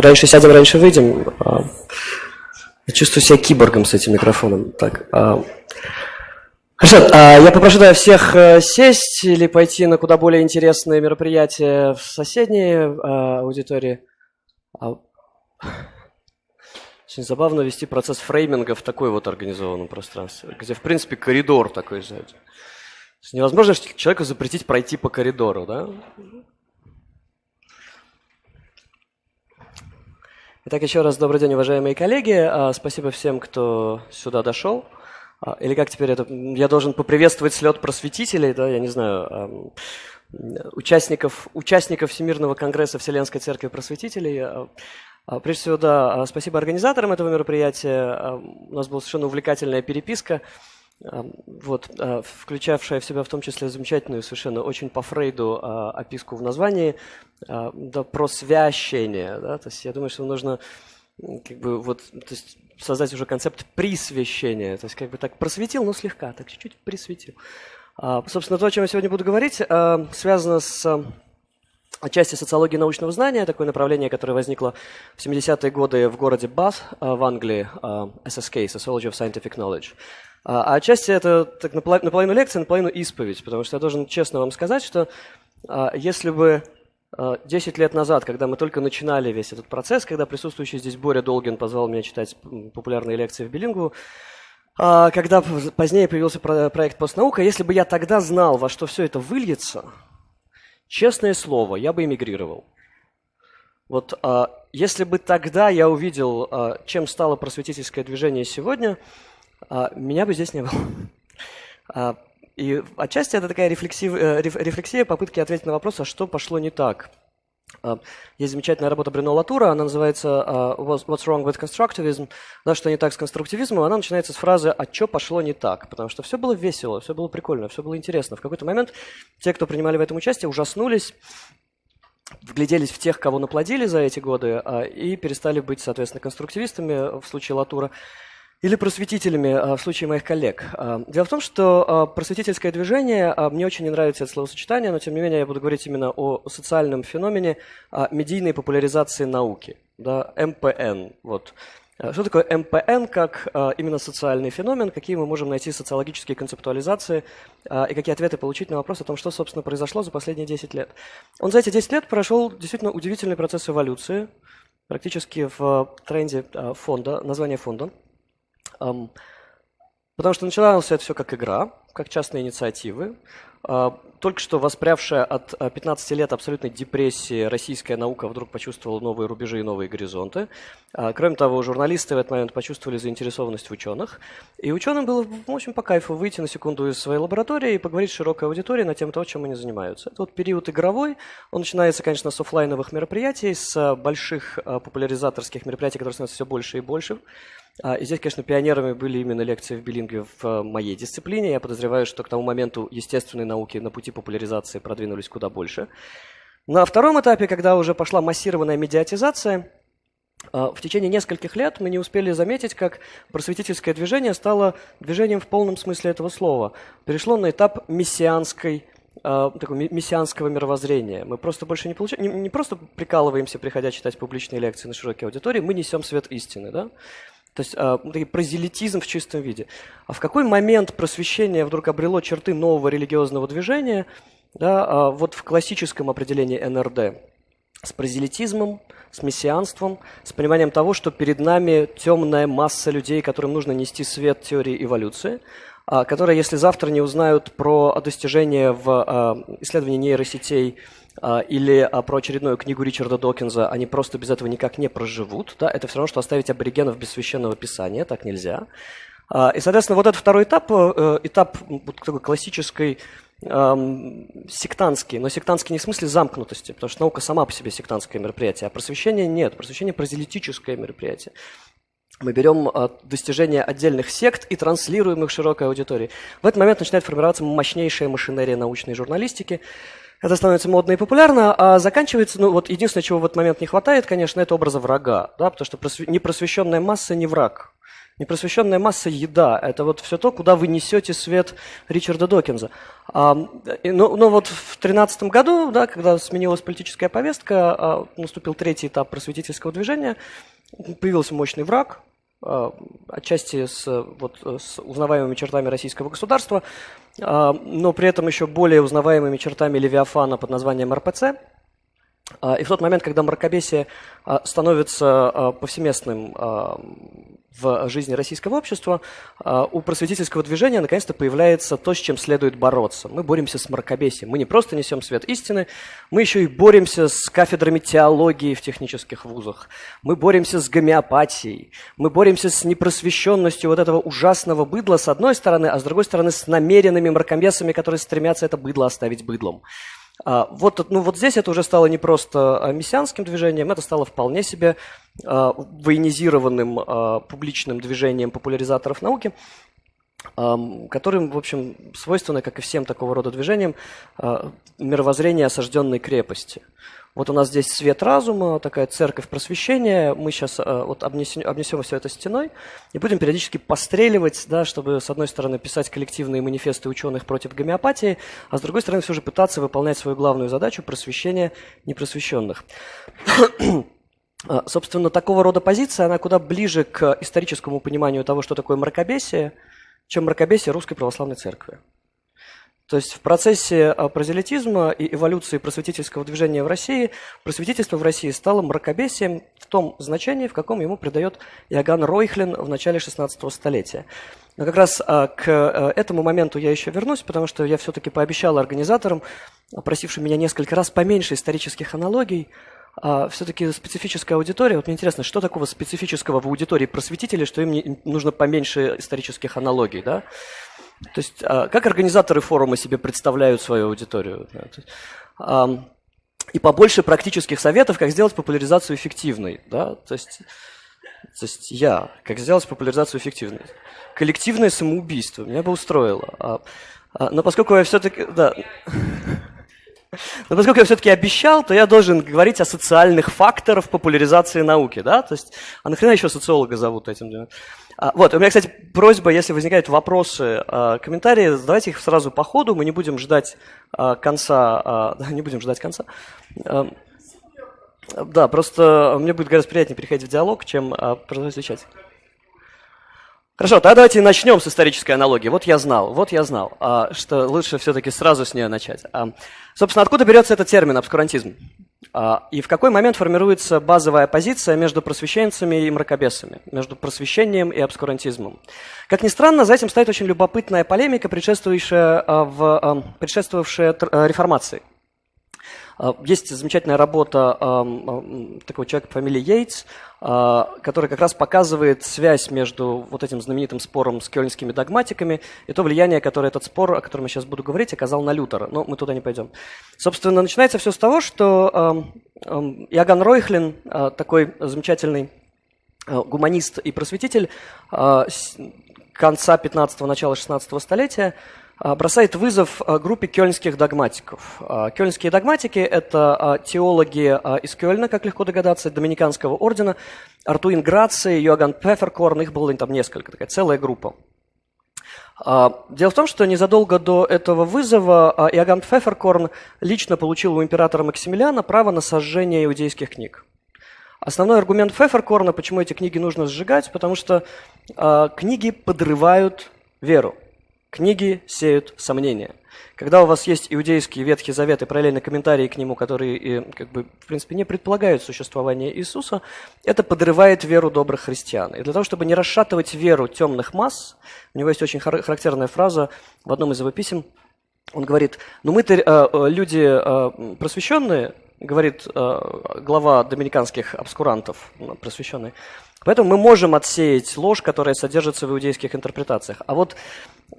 раньше сядем, раньше выйдем. А, я чувствую себя киборгом с этим микрофоном. Так. А, хорошо, а, я попрошу да, всех э, сесть или пойти на куда более интересные мероприятия в соседней э, аудитории. Очень забавно вести процесс фрейминга в такой вот организованном пространстве, где, в принципе, коридор такой же. Невозможно человеку запретить пройти по коридору, да? Итак, еще раз добрый день, уважаемые коллеги. А, спасибо всем, кто сюда дошел. А, или как теперь это? Я должен поприветствовать слет просветителей, да, я не знаю, участников, участников Всемирного конгресса Вселенской Церкви Просветителей. А, прежде всего, да, спасибо организаторам этого мероприятия. У нас была совершенно увлекательная переписка вот, а, включавшая в себя в том числе замечательную, совершенно очень по Фрейду а, описку в названии, а, да, про священие. Да? То есть я думаю, что нужно как бы вот, то есть создать уже концепт присвящения. То есть как бы так просветил, но слегка, так чуть-чуть присветил. Собственно, то, о чем я сегодня буду говорить, связано с отчасти социологии научного знания, такое направление, которое возникло в 70-е годы в городе Бат в Англии, SSK, Sociology of Scientific Knowledge. А, а отчасти это так, наполовину лекция, наполовину исповедь, потому что я должен честно вам сказать, что а, если бы 10 а, лет назад, когда мы только начинали весь этот процесс, когда присутствующий здесь Боря Долгин позвал меня читать популярные лекции в Билингву, когда позднее появился проект «Постнаука», если бы я тогда знал, во что все это выльется, честное слово, я бы эмигрировал. Вот если бы тогда я увидел, чем стало просветительское движение сегодня – а, меня бы здесь не было. А, и отчасти это такая рефлексив, э, рефлексия, попытки ответить на вопрос, а что пошло не так. А, есть замечательная работа Брюно Латура, она называется «What's wrong with constructivism?» Да, что не так с конструктивизмом, она начинается с фразы «А что пошло не так?», потому что все было весело, все было прикольно, все было интересно. В какой-то момент те, кто принимали в этом участие, ужаснулись, вгляделись в тех, кого наплодили за эти годы, и перестали быть, соответственно, конструктивистами в случае Латура. Или просветителями а, в случае моих коллег. А, дело в том, что а, просветительское движение, мне очень не нравится это словосочетание, но тем не менее я буду говорить именно о социальном феномене медийной популяризации науки, да, МПН. Вот. Что такое МПН как именно социальный феномен, какие мы можем найти социологические концептуализации и какие ответы получить на вопрос о том, что, собственно, произошло за последние 10 лет. Он за эти 10 лет прошел действительно удивительный процесс эволюции, практически в тренде фонда, названия фонда – Потому что начиналось это все как игра, как частные инициативы. А, только что воспрявшая от 15 э, лет абсолютной депрессии российская наука вдруг почувствовала новые рубежи и новые горизонты. А, кроме того, журналисты в этот момент почувствовали заинтересованность в ученых. И ученым было, в общем, по кайфу выйти на секунду из своей лаборатории и поговорить с широкой аудиторией на тему того, чем они занимаются. Это вот период игровой. Он начинается, конечно, с офлайновых мероприятий, с э, больших э, популяризаторских мероприятий, которые становятся все больше и больше. А, и здесь, конечно, пионерами были именно лекции в Билинге в моей дисциплине. Я подозреваю, что к тому моменту естественной науки на пути популяризации продвинулись куда больше. На втором этапе, когда уже пошла массированная медиатизация, э, в течение нескольких лет мы не успели заметить, как просветительское движение стало движением в полном смысле этого слова. Перешло на этап мессианской э, такого мессианского мировоззрения. Мы просто больше не получаем, не, не просто прикалываемся, приходя читать публичные лекции на широкой аудитории, мы несем свет истины, да? То есть э, прозелитизм в чистом виде. А в какой момент просвещение вдруг обрело черты нового религиозного движения, да, э, вот в классическом определении НРД? С прозелитизмом, с мессианством, с пониманием того, что перед нами темная масса людей, которым нужно нести свет теории эволюции, э, которые, если завтра не узнают про достижения в э, исследовании нейросетей а, или а, про очередную книгу Ричарда Докинза, они просто без этого никак не проживут. Да? Это все равно, что оставить аборигенов без священного писания, так нельзя. А, и, соответственно, вот этот второй этап, э, этап такой классической эм, сектантский, но сектантский не в смысле замкнутости, потому что наука сама по себе сектантское мероприятие, а просвещение нет, просвещение прозелитическое мероприятие. Мы берем достижения отдельных сект и транслируем их широкой аудитории. В этот момент начинает формироваться мощнейшая машинерия научной журналистики, это становится модно и популярно, а заканчивается, ну вот единственное, чего в этот момент не хватает, конечно, это образа врага, да, потому что непросвещенная масса не враг. Непросвещенная масса – еда. Это вот все то, куда вы несете свет Ричарда Докинза. А, но, ну, но ну, вот в 2013 году, да, когда сменилась политическая повестка, а, наступил третий этап просветительского движения, появился мощный враг – а, отчасти с, вот, с узнаваемыми чертами российского государства, а, но при этом еще более узнаваемыми чертами Левиафана под названием РПЦ – а, и в тот момент, когда мракобесие а, становится а, повсеместным в жизни российского общества, у просветительского движения наконец-то появляется то, с чем следует бороться. Мы боремся с мракобесием. Мы не просто несем свет истины, мы еще и боремся с кафедрами теологии в технических вузах. Мы боремся с гомеопатией. Мы боремся с непросвещенностью вот этого ужасного быдла с одной стороны, а с другой стороны с намеренными мракобесами, которые стремятся это быдло оставить быдлом. А, вот, ну, вот здесь это уже стало не просто а, мессианским движением, это стало вполне себе а, военизированным публичным движением популяризаторов науки, которым, в общем, свойственно, как и всем такого рода движениям, мировоззрение осажденной крепости. Вот у нас здесь свет разума, такая церковь просвещения. Мы сейчас э, вот обнесем, обнесем все это стеной и будем периодически постреливать, да, чтобы, с одной стороны, писать коллективные манифесты ученых против гомеопатии, а с другой стороны, все же пытаться выполнять свою главную задачу – просвещение непросвещенных. А, собственно, такого рода позиция, она куда ближе к историческому пониманию того, что такое мракобесие, чем мракобесие Русской Православной Церкви. То есть в процессе а, прозелитизма и эволюции просветительского движения в России просветительство в России стало мракобесием в том значении, в каком ему придает Иоганн Ройхлин в начале 16 столетия. Но как раз а, к а, этому моменту я еще вернусь, потому что я все-таки пообещал организаторам, просившим меня несколько раз поменьше исторических аналогий, все-таки специфическая аудитория. Вот мне интересно, что такого специфического в аудитории просветителей, что им нужно поменьше исторических аналогий, да? То есть а, как организаторы форума себе представляют свою аудиторию? И побольше практических советов, как сделать популяризацию эффективной. Да? То, есть, то есть я, как сделать популяризацию эффективной. Коллективное самоубийство меня бы устроило. А, а, но поскольку я все-таки... Да. Но поскольку я все-таки обещал, то я должен говорить о социальных факторах популяризации науки, да? То есть, а нахрена еще социолога зовут этим? А, вот, у меня, кстати, просьба, если возникают вопросы, а, комментарии, задавайте их сразу по ходу, мы не будем ждать а, конца, не будем ждать конца. Да, просто мне будет гораздо приятнее переходить в диалог, чем продолжать отвечать. Хорошо, тогда давайте начнем с исторической аналогии. Вот я знал, вот я знал, что лучше все-таки сразу с нее начать. Собственно, откуда берется этот термин «обскурантизм»? А, и в какой момент формируется базовая позиция между просвещенцами и мракобесами, между просвещением и обскурантизмом? Как ни странно, за этим стоит очень любопытная полемика, предшествующая а, в, а, предшествовавшая реформации. Есть замечательная работа такого человека по фамилии Йейтс а, который как раз показывает связь между вот этим знаменитым спором с кёльнскими догматиками и то влияние, которое этот спор, о котором я сейчас буду говорить, оказал на Лютера. Но мы туда не пойдем. Собственно, начинается все с того, что Яган Ройхлин, а, такой замечательный а, гуманист и просветитель конца 15-го, начала 16-го столетия, а, бросает вызов а, группе кёльнских догматиков. А, кёльнские догматики – это теологи из Кёльна, как легко догадаться, Доминиканского ордена, Артуин Грации, Йоган Пфеферкорн, их было ну, там несколько, такая целая группа. Дело в том, что незадолго до этого вызова Иоганн Пфеферкорн лично получил у императора Максимилиана право на сожжение иудейских книг. Основной аргумент Пфеферкорна, почему эти книги нужно сжигать, потому что книги подрывают веру. Книги сеют сомнения. Когда у вас есть иудейские Ветхий Завет и параллельно комментарии к нему, которые, э, как бы, в принципе, не предполагают существование Иисуса, это подрывает веру добрых христиан. И для того, чтобы не расшатывать веру темных масс, у него есть очень характерная фраза в одном из его писем, он говорит, ну мы-то э, э люди э, просвещенные, говорит э, глава доминиканских обскурантов, просвещенный. Поэтому мы можем отсеять ложь, которая содержится в иудейских интерпретациях. А вот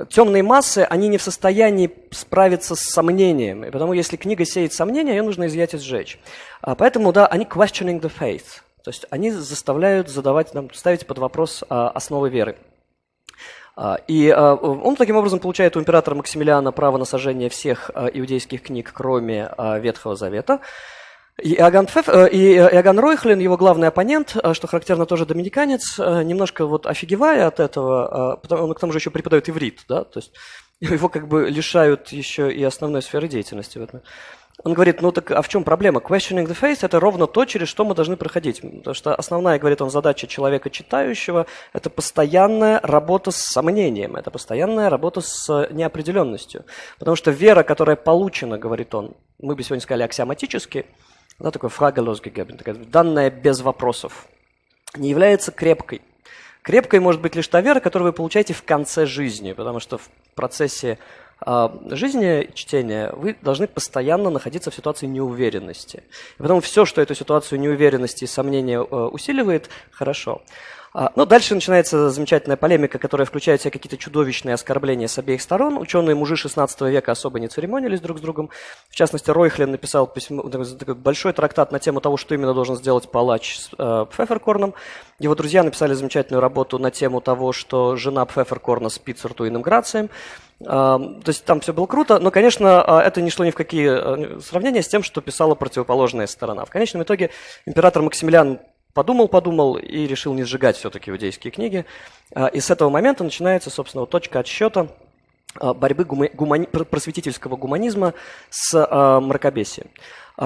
темные массы, они не в состоянии справиться с сомнением. И потому если книга сеет сомнения, ее нужно изъять и сжечь. А поэтому, да, они questioning the faith. То есть они заставляют задавать нам, ставить под вопрос а, основы веры. А, и а, он таким образом получает у императора Максимилиана право на сожжение всех а, иудейских книг, кроме Ветхого Завета. И э, э, Иоганн, Ройхлин, его главный оппонент, что характерно тоже доминиканец, э, немножко вот офигевая от этого, потому, он к тому же еще преподает иврит, да, то есть его как бы лишают еще и основной сферы деятельности в этом. Он говорит, ну так а в чем проблема? Questioning the faith – это ровно то, через что мы должны проходить. Потому что основная, говорит он, задача человека читающего – это постоянная работа с сомнением, это постоянная работа с неопределенностью. Потому что вера, которая получена, говорит он, мы бы сегодня сказали аксиоматически, да, такой фраголозгегебен, данная без вопросов, не является крепкой. Крепкой может быть лишь та вера, которую вы получаете в конце жизни, потому что в процессе а, жизни чтения вы должны постоянно находиться в ситуации неуверенности. И потом все, что эту ситуацию неуверенности и сомнения э, усиливает, хорошо. А, но ну, дальше начинается замечательная полемика, которая включает в себя какие-то чудовищные оскорбления с обеих сторон. Ученые мужи 16 века особо не церемонились друг с другом. В частности, Ройхлен написал письмо, ну, такой большой трактат на тему того, что именно должен сделать палач с э, Его друзья написали замечательную работу на тему того, что жена Пфеферкорна спит с Ртуином грацием. А, то есть там все было круто, но, конечно, а, это не шло ни в какие э, сравнения с тем, что писала противоположная сторона. В конечном итоге император Максимилиан подумал-подумал и решил не сжигать все-таки иудейские книги. А, и с этого момента начинается, собственно, вот точка отсчета а, борьбы гума... гумани... просветительского гуманизма с а, мракобесием.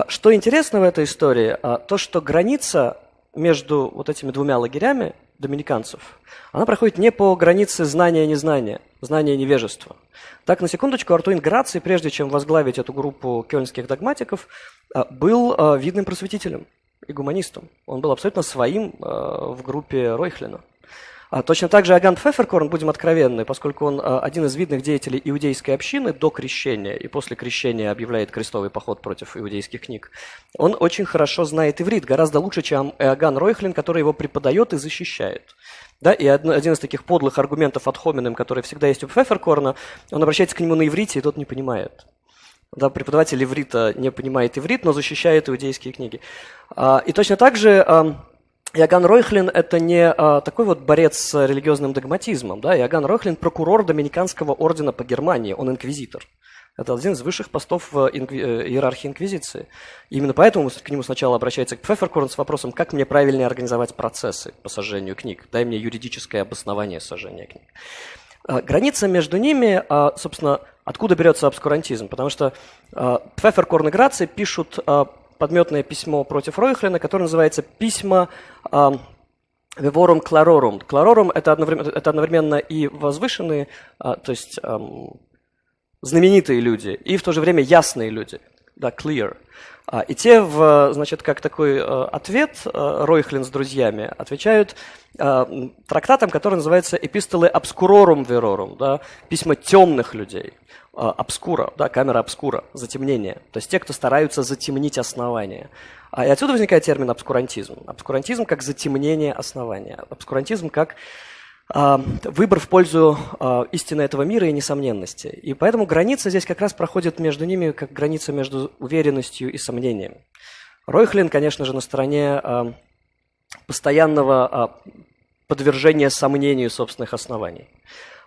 Что интересно в этой истории, то, что граница между вот этими двумя лагерями доминиканцев, она проходит не по границе знания-незнания, и знания-невежества. и Так, на секундочку, Артуин Граций, прежде чем возглавить эту группу кельнских догматиков, был видным просветителем и гуманистом. Он был абсолютно своим э, в группе Ройхлина. А точно так же Агант Феферкорн, будем откровенны, поскольку он э, один из видных деятелей иудейской общины до крещения и после крещения объявляет крестовый поход против иудейских книг, он очень хорошо знает иврит, гораздо лучше, чем Аган Ройхлин, который его преподает и защищает. Да, и один из таких подлых аргументов от Хоминым, который всегда есть у Феферкорна, он обращается к нему на иврите, и тот не понимает да, преподаватель иврита не понимает иврит, но защищает иудейские книги. А, и точно так же Иоганн Ройхлин – это не а, такой вот борец с религиозным догматизмом. Да? Иоганн Ройхлин – прокурор Доминиканского ордена по Германии, он инквизитор. Это один из высших постов в э, инкви... Э, иерархии инквизиции. И именно поэтому к нему сначала обращается к Пфефферкорн с вопросом, как мне правильнее организовать процессы по сожжению книг. Дай мне юридическое обоснование сожжения книг. А, граница между ними, а, собственно, откуда берется обскурантизм? Потому что Пфефферкорн а, и пишут подметное письмо против Ройхлина, которое называется «Письма Виворум Кларорум». Кларорум – это одновременно и возвышенные, то есть знаменитые люди, и в то же время ясные люди, да, clear. А, и те, в, значит, как такой э, ответ э, Ройхлин с друзьями отвечают э, трактатом, который называется «Эпистолы обскурорум верорум», да, «Письма темных людей», обскура, да, камера обскура, затемнение, то есть те, кто стараются затемнить основания. А, и отсюда возникает термин обскурантизм. Обскурантизм как затемнение основания, обскурантизм как а, выбор в пользу а, истины этого мира и несомненности. И поэтому граница здесь как раз проходит между ними, как граница между уверенностью и сомнением. Ройхлин, конечно же, на стороне а, постоянного подвержения сомнению собственных оснований.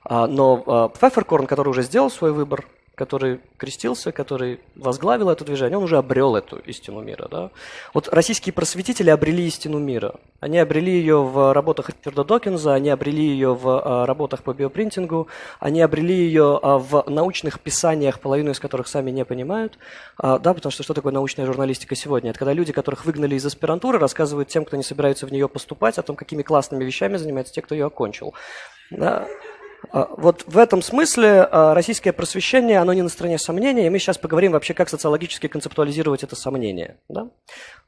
Но Пфефферкорн, который уже сделал свой выбор – который крестился, который возглавил это движение, он уже обрел эту истину мира. Да? Вот российские просветители обрели истину мира. Они обрели ее в работах Ричарда Докинза, они обрели ее в э, работах по биопринтингу, они обрели ее э, в научных писаниях, половину из которых сами не понимают. А, да, потому что что такое научная журналистика сегодня? Это когда люди, которых выгнали из аспирантуры, рассказывают тем, кто не собирается в нее поступать, о том, какими классными вещами занимаются те, кто ее окончил. Да? А, вот в этом смысле а, российское просвещение, оно не на стороне сомнения, и мы сейчас поговорим вообще, как социологически концептуализировать это сомнение. Да?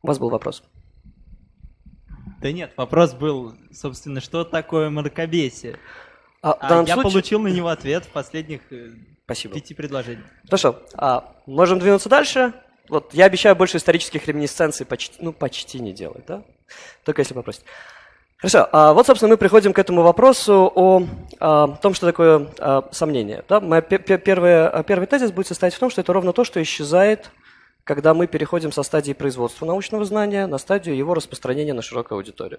У вас был вопрос. Да нет, вопрос был, собственно, что такое мракобесие? А, а я случае... получил на него ответ в последних э, Спасибо. пяти предложениях. Хорошо, а, можем двинуться дальше. Вот я обещаю больше исторических реминисценций почти, ну, почти не делать, да? Только если попросить. Хорошо, а вот, собственно, мы приходим к этому вопросу о, о а, том, что такое о, а, сомнение. Да? Мой первый, а, первый тезис будет состоять в том, что это ровно то, что исчезает, когда мы переходим со стадии производства научного знания на стадию его распространения на широкую аудиторию.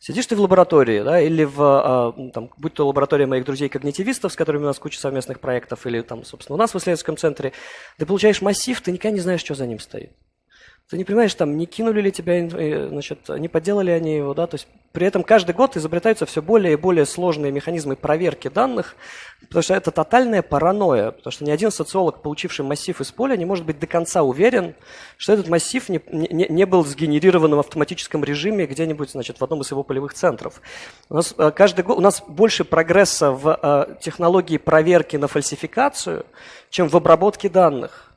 Сидишь ты в лаборатории, да, или в, там, будь то лаборатория моих друзей-когнитивистов, с которыми у нас куча совместных проектов, или там, собственно, у нас в исследовательском центре, ты получаешь массив, ты никогда не знаешь, что за ним стоит. Ты не понимаешь, там, не кинули ли тебя, э, значит, не подделали они его, да, то есть при этом каждый год изобретаются все более и более сложные механизмы проверки данных, потому что это тотальная паранойя, потому что ни один социолог, получивший массив из поля, не может быть до конца уверен, что этот массив не, не, не был сгенерирован в автоматическом режиме где-нибудь, значит, в одном из его полевых центров. У нас, э, каждый год, у нас больше прогресса в э, технологии проверки на фальсификацию, чем в обработке данных.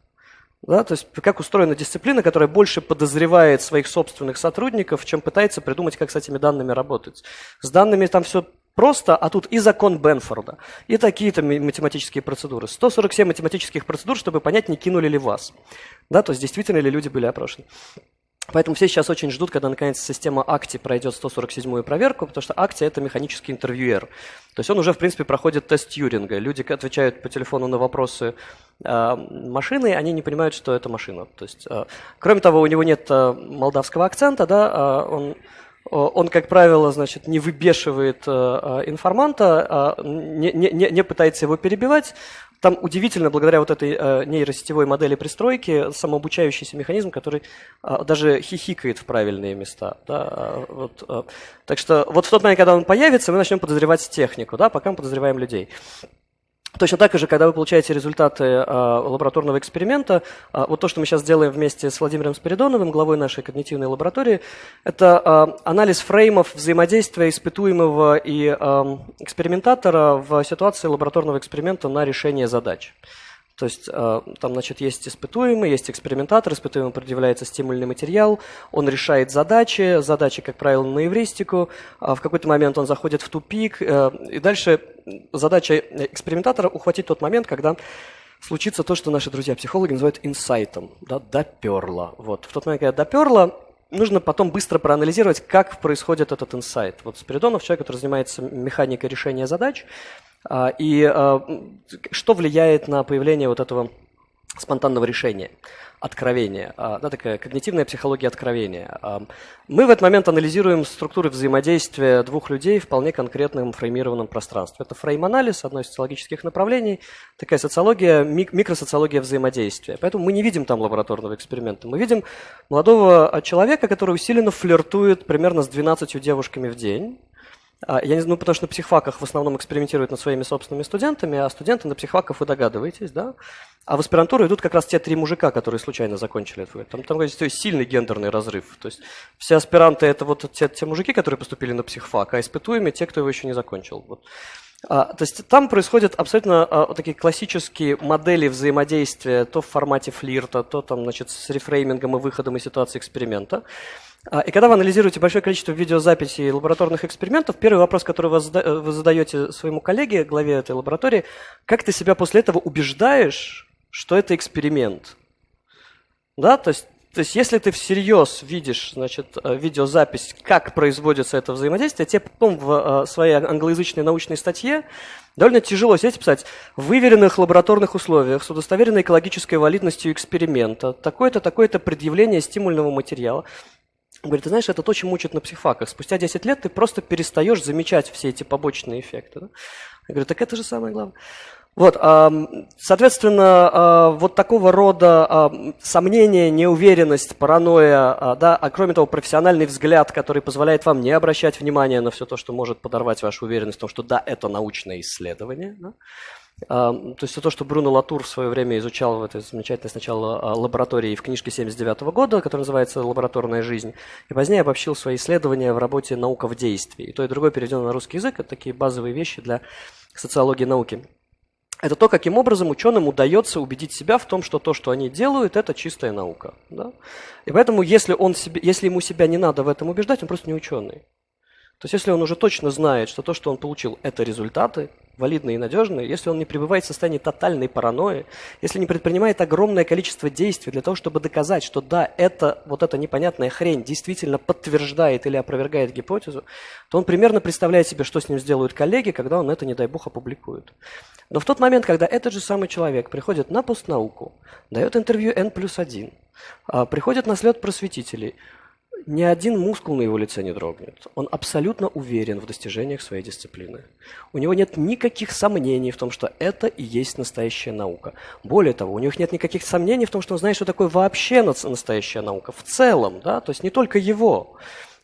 Да, то есть как устроена дисциплина, которая больше подозревает своих собственных сотрудников, чем пытается придумать, как с этими данными работать. С данными там все просто, а тут и закон Бенфорда, и такие-то математические процедуры. 147 математических процедур, чтобы понять, не кинули ли вас. Да, то есть действительно ли люди были опрошены. Поэтому все сейчас очень ждут, когда наконец система Акти пройдет 147-ю проверку, потому что Акти это механический интервьюер. То есть он уже, в принципе, проходит тест Тьюринга. Люди отвечают по телефону на вопросы э, машины, они не понимают, что это машина. То есть, э, кроме того, у него нет э, молдавского акцента, да, э, он он, как правило, значит, не выбешивает э, э, информанта, а, не, не, не пытается его перебивать, там удивительно, благодаря вот этой э, нейросетевой модели пристройки, самообучающийся механизм, который э, даже хихикает в правильные места. Да, э, вот, э, так что вот в тот момент, когда он появится, мы начнем подозревать технику, да, пока мы подозреваем людей. Точно так же, когда вы получаете результаты э, лабораторного эксперимента, э, вот то, что мы сейчас делаем вместе с Владимиром Спиридоновым, главой нашей когнитивной лаборатории, это э, анализ фреймов взаимодействия испытуемого и эм, экспериментатора в ситуации лабораторного эксперимента на решение задач. То есть э, там, значит, есть испытуемый, есть экспериментатор, испытуемый предъявляется стимульный материал, он решает задачи, задачи, как правило, на евристику, а в какой-то момент он заходит в тупик, э, и дальше задача э, экспериментатора ухватить тот момент, когда случится то, что наши друзья-психологи называют инсайтом, да, доперло. Вот. В тот момент, когда доперло, нужно потом быстро проанализировать, как происходит этот инсайт. Вот Спиридонов, человек, который занимается механикой решения задач, а, и а, что влияет на появление вот этого спонтанного решения, откровения, а, да, такая когнитивная психология откровения. Мы в этот момент анализируем структуры взаимодействия двух людей в вполне конкретном фреймированном пространстве. Это фрейм-анализ, одно из социологических направлений, такая социология, микросоциология взаимодействия. Поэтому мы не видим там лабораторного эксперимента. Мы видим молодого человека, который усиленно флиртует примерно с 12 девушками в день, а, я не знаю, ну, потому что на психфаках в основном экспериментируют над своими собственными студентами, а студенты на психфаках вы догадываетесь, да? А в аспирантуру идут как раз те три мужика, которые случайно закончили это. Там, там есть сильный гендерный разрыв. То есть все аспиранты – это вот те, те мужики, которые поступили на психфак, а испытуемые – те, кто его еще не закончил. Вот. А, то есть там происходят абсолютно а, такие классические модели взаимодействия то в формате флирта, то там, значит, с рефреймингом и выходом из ситуации эксперимента. А, и когда вы анализируете большое количество видеозаписей и лабораторных экспериментов, первый вопрос, который вы задаете своему коллеге, главе этой лаборатории, как ты себя после этого убеждаешь, что это эксперимент? Да, то есть то есть, если ты всерьез видишь, значит, э, видеозапись, как производится это взаимодействие, тебе потом в э, своей англоязычной научной статье довольно тяжело сесть и писать в выверенных лабораторных условиях с удостоверенной экологической валидностью эксперимента, такое-то, такое-то предъявление стимульного материала. Говорит, ты знаешь, это то, чем учат на психфаках. Спустя 10 лет ты просто перестаешь замечать все эти побочные эффекты. Да? Я говорю, так это же самое главное. Вот, соответственно, а, вот такого рода сомнения, неуверенность, паранойя, а, да, а кроме того, профессиональный взгляд, который позволяет вам не обращать внимания на все то, что может подорвать вашу уверенность в том, что да, это научное исследование, да, то есть то, что Бруно Латур в свое время изучал в этой замечательной сначала а, лаборатории в книжке 79 года, которая называется «Лабораторная жизнь», и позднее обобщил свои исследования в работе «Наука в действии». И то, и другое переведено на русский язык. Это такие базовые вещи для социологии науки это то, каким образом ученым удается убедить себя в том, что то, что они делают, это чистая наука. Да? И поэтому, если, он себе, если ему себя не надо в этом убеждать, он просто не ученый. То есть если он уже точно знает, что то, что он получил, это результаты, валидные и надежные, если он не пребывает в состоянии тотальной паранойи, если не предпринимает огромное количество действий для того, чтобы доказать, что да, это, вот эта непонятная хрень действительно подтверждает или опровергает гипотезу, то он примерно представляет себе, что с ним сделают коллеги, когда он это, не дай бог, опубликует. Но в тот момент, когда этот же самый человек приходит на постнауку, дает интервью N плюс 1, а, приходит на след просветителей – ни один мускул на его лице не дрогнет. Он абсолютно уверен в достижениях своей дисциплины. У него нет никаких сомнений в том, что это и есть настоящая наука. Более того, у них нет никаких сомнений в том, что он знает, что такое вообще настоящая наука в целом, да, то есть не только его.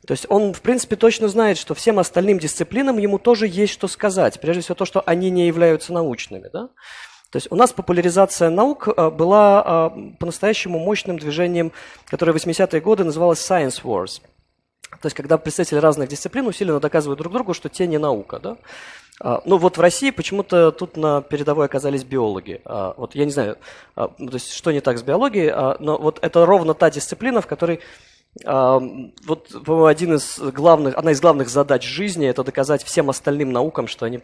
То есть он, в принципе, точно знает, что всем остальным дисциплинам ему тоже есть что сказать. Прежде всего то, что они не являются научными, да. То есть у нас популяризация наук э, была э, по-настоящему мощным движением, которое в 80-е годы называлось Science Wars. То есть когда представители разных дисциплин усиленно доказывают друг другу, что те не наука. Да? А, ну вот в России почему-то тут на передовой оказались биологи. А, вот я не знаю, а, ну, то есть что не так с биологией, но вот это ровно та дисциплина, в которой вот, по-моему, один из главных, одна из главных задач жизни – это доказать всем остальным наукам, что они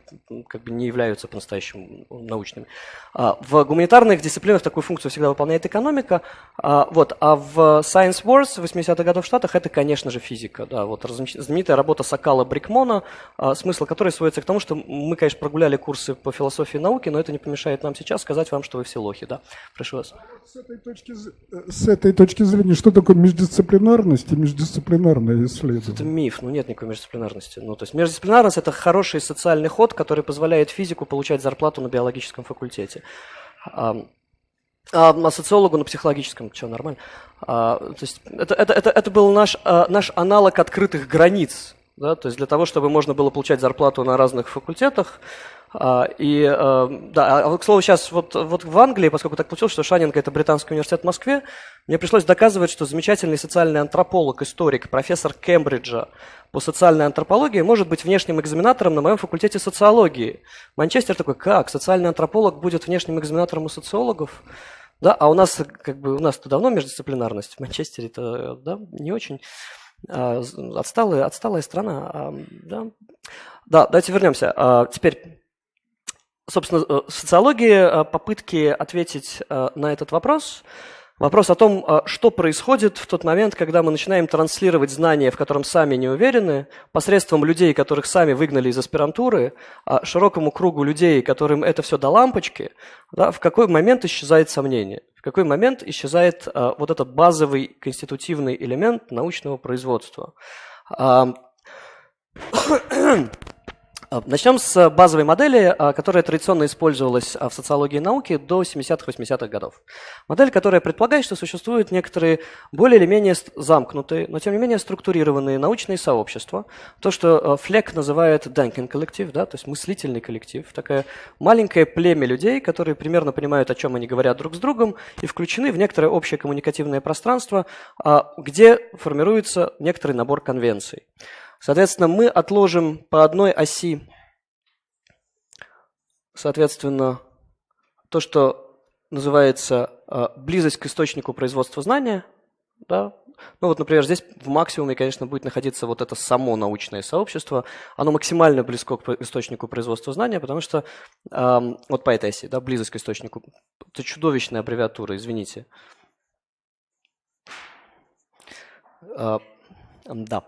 как бы не являются по-настоящему научными. А, в гуманитарных дисциплинах такую функцию всегда выполняет экономика, а, вот, а в Science Wars 80-х годов в Штатах это, конечно же, физика. Да, вот, знаменитая работа Сакала Брикмона, а, смысл которой сводится к тому, что мы, конечно, прогуляли курсы по философии науки, но это не помешает нам сейчас сказать вам, что вы все лохи. Да? Прошу вас. С этой точки, э, с этой точки зрения, что такое междисциплинарное междисциплинарность и междисциплинарное исследование. Это миф, ну нет никакой междисциплинарности. Ну, то есть междисциплинарность – это хороший социальный ход, который позволяет физику получать зарплату на биологическом факультете. А, а социологу на психологическом, что, нормально? А, то есть это, это, это, это был наш, а, наш аналог открытых границ. Да? То есть для того, чтобы можно было получать зарплату на разных факультетах, а, и, э, да, а, а к слову, сейчас вот, вот в Англии, поскольку так получилось, что Шанинг – это британский университет в Москве, мне пришлось доказывать, что замечательный социальный антрополог, историк, профессор Кембриджа по социальной антропологии может быть внешним экзаменатором на моем факультете социологии. Манчестер такой, как? Социальный антрополог будет внешним экзаменатором у социологов? Да, а у нас, как бы, у нас-то давно междисциплинарность, в Манчестере это, да, не очень отсталая, отсталая страна, да. Да, давайте вернемся. Теперь собственно, э, социологии э, попытки ответить э, на этот вопрос. Вопрос о том, что происходит в тот момент, когда мы начинаем транслировать знания, в котором сами не уверены, посредством людей, которых сами выгнали из аспирантуры, а широкому кругу людей, которым это все до лампочки, да, в какой момент исчезает сомнение, в какой момент исчезает вот этот базовый конститутивный элемент научного производства. А, начнем с э, базовой модели, а, которая традиционно использовалась а, в социологии и науке до 70-80-х годов. Модель, которая предполагает, что существуют некоторые более или менее замкнутые, но тем не менее структурированные научные сообщества. То, что э, Флек называет Duncan коллектив, да, то есть мыслительный коллектив. Такое маленькое племя людей, которые примерно понимают, о чем они говорят друг с другом, и включены в некоторое общее коммуникативное пространство, где формируется некоторый набор конвенций. Соответственно, мы отложим по одной оси, соответственно, то, что называется а, близость к источнику производства знания. Да? Ну вот, например, здесь в максимуме, конечно, будет находиться вот это само научное сообщество. Оно максимально близко к источнику производства знания, потому что э, вот по этой оси, да, близость к источнику. Это чудовищная аббревиатура, извините. Э, да.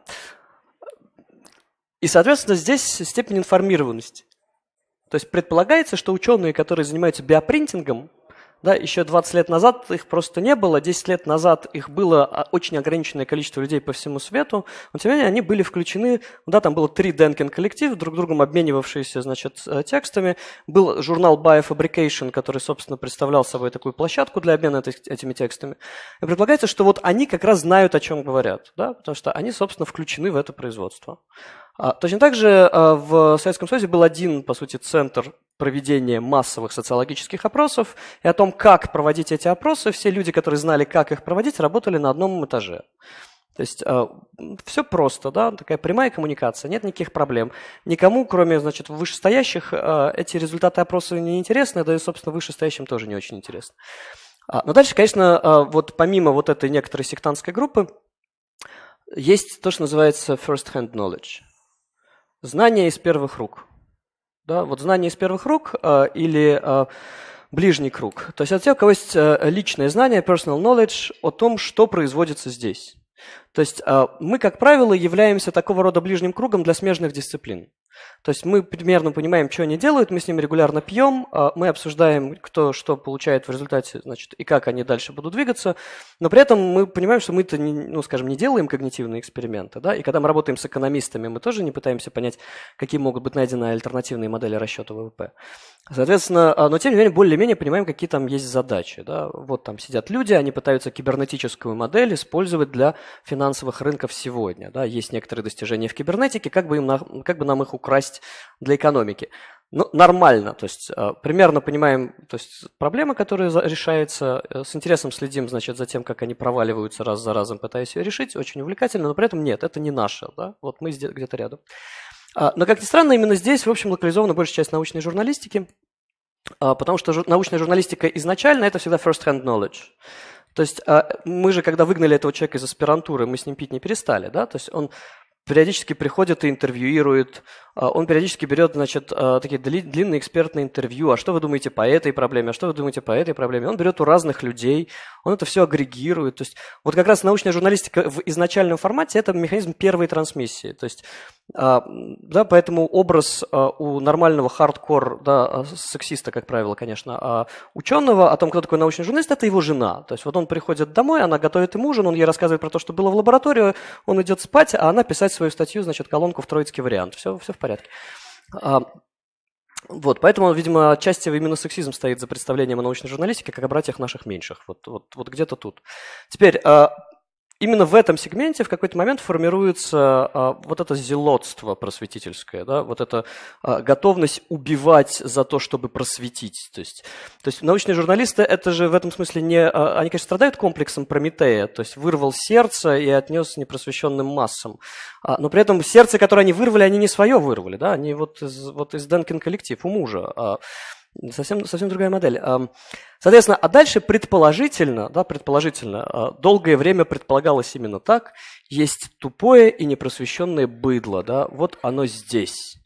И, соответственно, здесь степень информированности. То есть предполагается, что ученые, которые занимаются биопринтингом, да, еще 20 лет назад их просто не было, 10 лет назад их было а, очень ограниченное количество людей по всему свету, но тем не менее они были включены, да, там было три Денкин коллектив, друг другом обменивавшиеся, значит, э, текстами. Был журнал Biofabrication, который, собственно, представлял собой такую площадку для обмена этими текстами. И предполагается, что вот они как раз знают, о чем говорят, да, потому что они, собственно, включены в это производство. А, точно так же а, в Советском Союзе был один, по сути, центр проведения массовых социологических опросов, и о том, как проводить эти опросы, все люди, которые знали, как их проводить, работали на одном этаже. То есть а, все просто, да, такая прямая коммуникация, нет никаких проблем. Никому, кроме, значит, вышестоящих, эти результаты опроса не интересны, да и, собственно, вышестоящим тоже не очень интересно. но дальше, конечно, вот помимо вот этой некоторой сектантской группы, есть то, что называется first-hand knowledge. Знания из первых рук. Да, вот знания из первых рук э, или э, ближний круг. То есть от тех, у кого есть э, личное знание, personal knowledge о том, что производится здесь. То есть э, мы, как правило, являемся такого рода ближним кругом для смежных дисциплин. То есть мы примерно понимаем, что они делают, мы с ними регулярно пьем, а, мы обсуждаем, кто что получает в результате, значит, и как они дальше будут двигаться, но при этом мы понимаем, что мы-то, ну, скажем, не делаем когнитивные эксперименты, да, и когда мы работаем с экономистами, мы тоже не пытаемся понять, какие могут быть найдены альтернативные модели расчета ВВП. Соответственно, а, но тем не менее, более-менее понимаем, какие там есть задачи, да, вот там сидят люди, они пытаются кибернетическую модель использовать для финансовых рынков сегодня, да, есть некоторые достижения в кибернетике, как бы, им, как бы нам их указать украсть для экономики. Ну, нормально, то есть э, примерно понимаем то есть, проблемы, которые решаются, э, с интересом следим, значит, за тем, как они проваливаются раз за разом, пытаясь ее решить, очень увлекательно, но при этом нет, это не наше, да, вот мы где-то рядом. А, но, как ни странно, именно здесь, в общем, локализована большая часть научной журналистики, а, потому что научная журналистика изначально – это всегда first-hand knowledge. То есть а, мы же, когда выгнали этого человека из аспирантуры, мы с ним пить не перестали, да, то есть он периодически приходит и интервьюирует а, он периодически берет, значит, а, такие длинные экспертные интервью, а что вы думаете по этой проблеме, а что вы думаете по этой проблеме. Он берет у разных людей, он это все агрегирует. То есть вот как раз научная журналистика в изначальном формате – это механизм первой трансмиссии. То есть, а, да, поэтому образ у нормального хардкор, да, сексиста, как правило, конечно, ученого о том, кто такой научный журналист, это его жена. То есть вот он приходит домой, она готовит ему ужин, он ей рассказывает про то, что было в лаборатории, он идет спать, а она писать свою статью, значит, колонку в троицкий вариант. Все, все в порядке порядке. А, вот, поэтому, видимо, отчасти именно сексизм стоит за представлением о научной журналистике, как о братьях наших меньших. Вот, вот, вот где-то тут. Теперь, а, именно в этом сегменте в какой-то момент формируется а, вот это зелотство просветительское, да, вот эта готовность убивать за то, чтобы просветить. То есть, то есть научные журналисты, это же в этом смысле не... А, они, конечно, страдают комплексом Прометея, то есть вырвал сердце и отнес непросвещенным массам. А, но при этом сердце, которое они вырвали, они не свое вырвали, да, они вот из, вот из Денкин коллектив у мужа. Совсем, совсем другая модель. Соответственно, а дальше предположительно, да, предположительно, а, долгое время предполагалось именно так, есть тупое и непросвещенное быдло, да, вот оно здесь.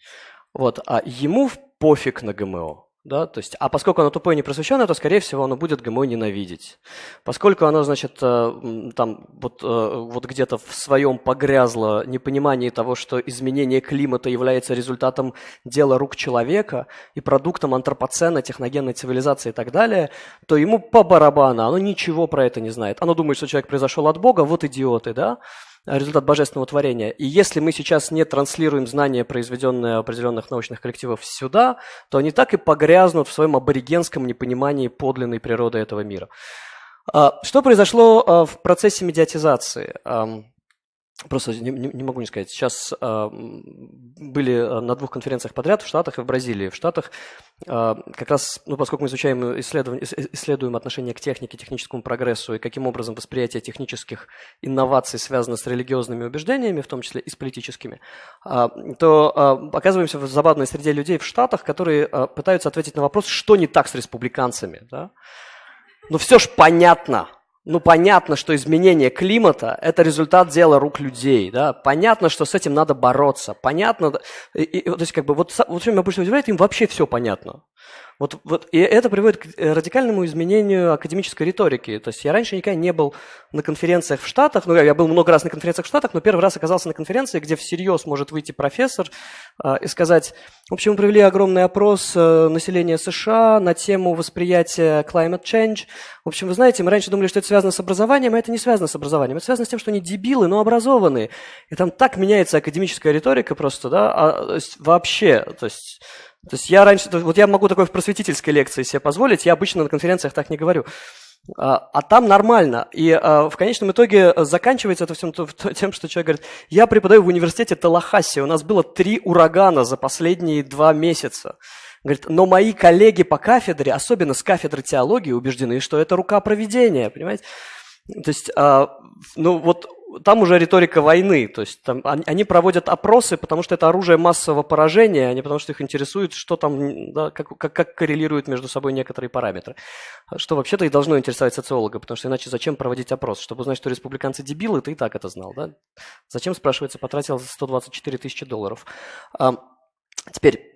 Вот, а ему пофиг на ГМО. Да, то есть, а поскольку оно тупое и непросвещенное, то, скорее всего, оно будет ГМО ненавидеть. Поскольку оно, значит, э, там вот, э, вот где-то в своем погрязло непонимание того, что изменение климата является результатом дела рук человека и продуктом антропоцена, техногенной цивилизации и так далее, то ему по барабану, оно ничего про это не знает. Оно думает, что человек произошел от Бога, вот идиоты, да? Э, результат божественного творения. И если мы сейчас не транслируем знания, произведенные определенных научных коллективов сюда, то они так и погрязнут в своем аборигенском непонимании подлинной природы этого мира. А, что произошло э, в процессе медиатизации? Просто не, не, не могу не сказать. Сейчас э, были а, на двух конференциях подряд в Штатах и в Бразилии. В Штатах э, как раз, ну, поскольку мы изучаем, исследуем, исследуем отношение к технике, техническому прогрессу и каким образом восприятие технических инноваций связано с религиозными убеждениями, в том числе и с политическими, э, то э, оказываемся в забавной среде людей в Штатах, которые э, пытаются ответить на вопрос, что не так с республиканцами. Да? Ну, все ж понятно – ну, понятно, что изменение климата – это результат дела рук людей, да. Понятно, что с этим надо бороться. Понятно, и, и, то есть как бы вот, вот что меня обычно удивляет, им вообще все понятно. Вот, вот, и это приводит к э, радикальному изменению академической риторики. То есть я раньше никогда не был на конференциях в Штатах, ну, я был много раз на конференциях в Штатах, но первый раз оказался на конференции, где всерьез может выйти профессор э, и сказать, в общем, мы провели огромный опрос э, населения США на тему восприятия climate change. В общем, вы знаете, мы раньше думали, что это связано с образованием, а это не связано с образованием. Это связано с тем, что они дебилы, но образованные. И там так меняется академическая риторика просто, да, а, вообще, то есть то есть я раньше, вот я могу такой в просветительской лекции себе позволить, я обычно на конференциях так не говорю. А, а там нормально. И а, в конечном итоге э, заканчивается это всем тем, что человек говорит, я преподаю в университете Талахаси, у нас было три урагана за последние два месяца. Говорит, но мои коллеги по кафедре, особенно с кафедры теологии, убеждены, что это рука проведения, понимаете? То есть, а, ну вот там уже риторика войны, то есть там, они проводят опросы, потому что это оружие массового поражения, а не потому что их интересует, что там, да, как, как, как коррелируют между собой некоторые параметры. А что вообще-то и должно интересовать социолога, потому что иначе зачем проводить опрос? Чтобы узнать, что республиканцы дебилы, ты и так это знал, да? Зачем, спрашивается, потратил 124 тысячи долларов? А, теперь,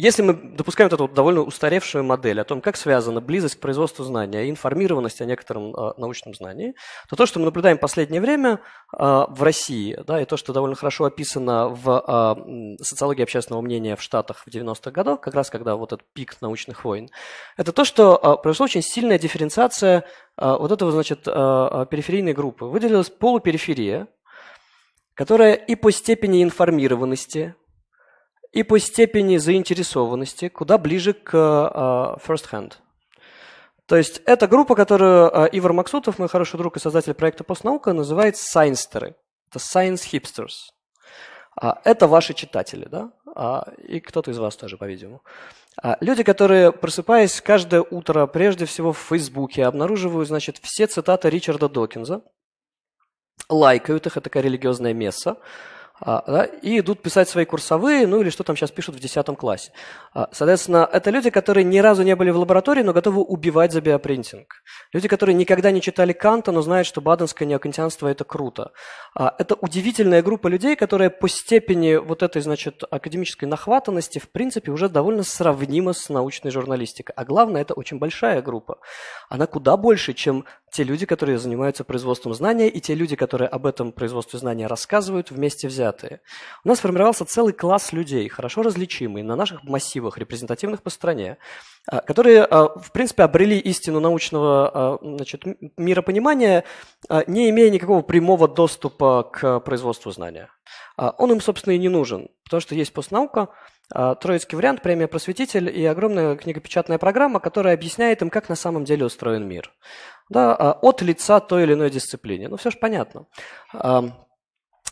если мы допускаем эту довольно устаревшую модель о том, как связана близость к производству знания и информированность о некотором э, научном знании, то то, что мы наблюдаем в последнее время э, в России, да, и то, что довольно хорошо описано в э, социологии общественного мнения в Штатах в 90-х годах, как раз когда вот этот пик научных войн, это то, что э, произошла очень сильная дифференциация э, вот этого, значит, э, периферийной группы. Выделилась полупериферия, которая и по степени информированности – и по степени заинтересованности куда ближе к э, э, first hand. То есть эта группа, которую э, Ивар Максутов, мой хороший друг и создатель проекта «Постнаука», называет сайнстеры. Это science hipsters. А, это ваши читатели, да? А, и кто-то из вас тоже, по-видимому. А, люди, которые, просыпаясь каждое утро, прежде всего в Фейсбуке, обнаруживают, значит, все цитаты Ричарда Докинза, лайкают их, это такая религиозная месса, а, да, и идут писать свои курсовые, ну или что там сейчас пишут в 10 классе. А, соответственно, это люди, которые ни разу не были в лаборатории, но готовы убивать за биопринтинг. Люди, которые никогда не читали Канта, но знают, что баденское неокантианство – это круто. А, это удивительная группа людей, которая по степени вот этой, значит, академической нахватанности, в принципе, уже довольно сравнима с научной журналистикой. А главное, это очень большая группа. Она куда больше, чем те люди, которые занимаются производством знания, и те люди, которые об этом производстве знания рассказывают вместе взятые лауреаты. У нас формировался целый класс людей, хорошо различимый на наших массивах, репрезентативных по стране, а, которые, а, в принципе, обрели истину научного а, значит, миропонимания, не имея никакого прямого доступа к производству знания. Он им, собственно, и не нужен, потому что есть постнаука, троицкий вариант, премия «Просветитель» и огромная книгопечатная программа, которая объясняет им, как на самом деле устроен мир. Да, от лица той или иной дисциплины. Ну, все же понятно.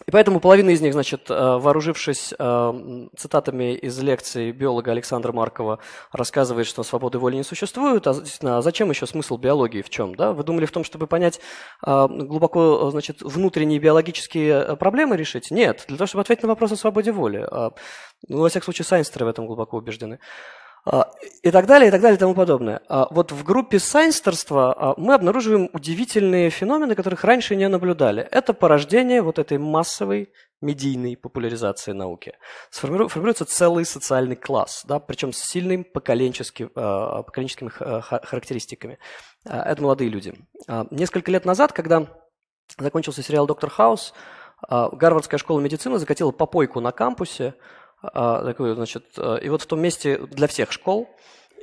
И поэтому половина из них, значит, э, вооружившись э, цитатами из лекции биолога Александра Маркова, рассказывает, что свободы воли не существуют. А, а зачем еще смысл биологии в чем? Да? Вы думали в том, чтобы понять э, глубоко значит, внутренние биологические проблемы решить? Нет, для того, чтобы ответить на вопрос о свободе воли. А, ну, во всяком случае, сайнстеры в этом глубоко убеждены. А, и так далее, и так далее, и тому подобное. А вот в группе сайнстерства мы обнаруживаем удивительные феномены, которых раньше не наблюдали. Это порождение вот этой массовой медийной популяризации науки. Сформиру... Формируется целый социальный класс, да, причем с сильными поколенческим, а, поколенческими характеристиками. Это молодые люди. Несколько лет назад, когда закончился сериал «Доктор Хаус», Гарвардская школа медицины закатила попойку на кампусе, такую, значит, э, и вот в том месте для всех школ,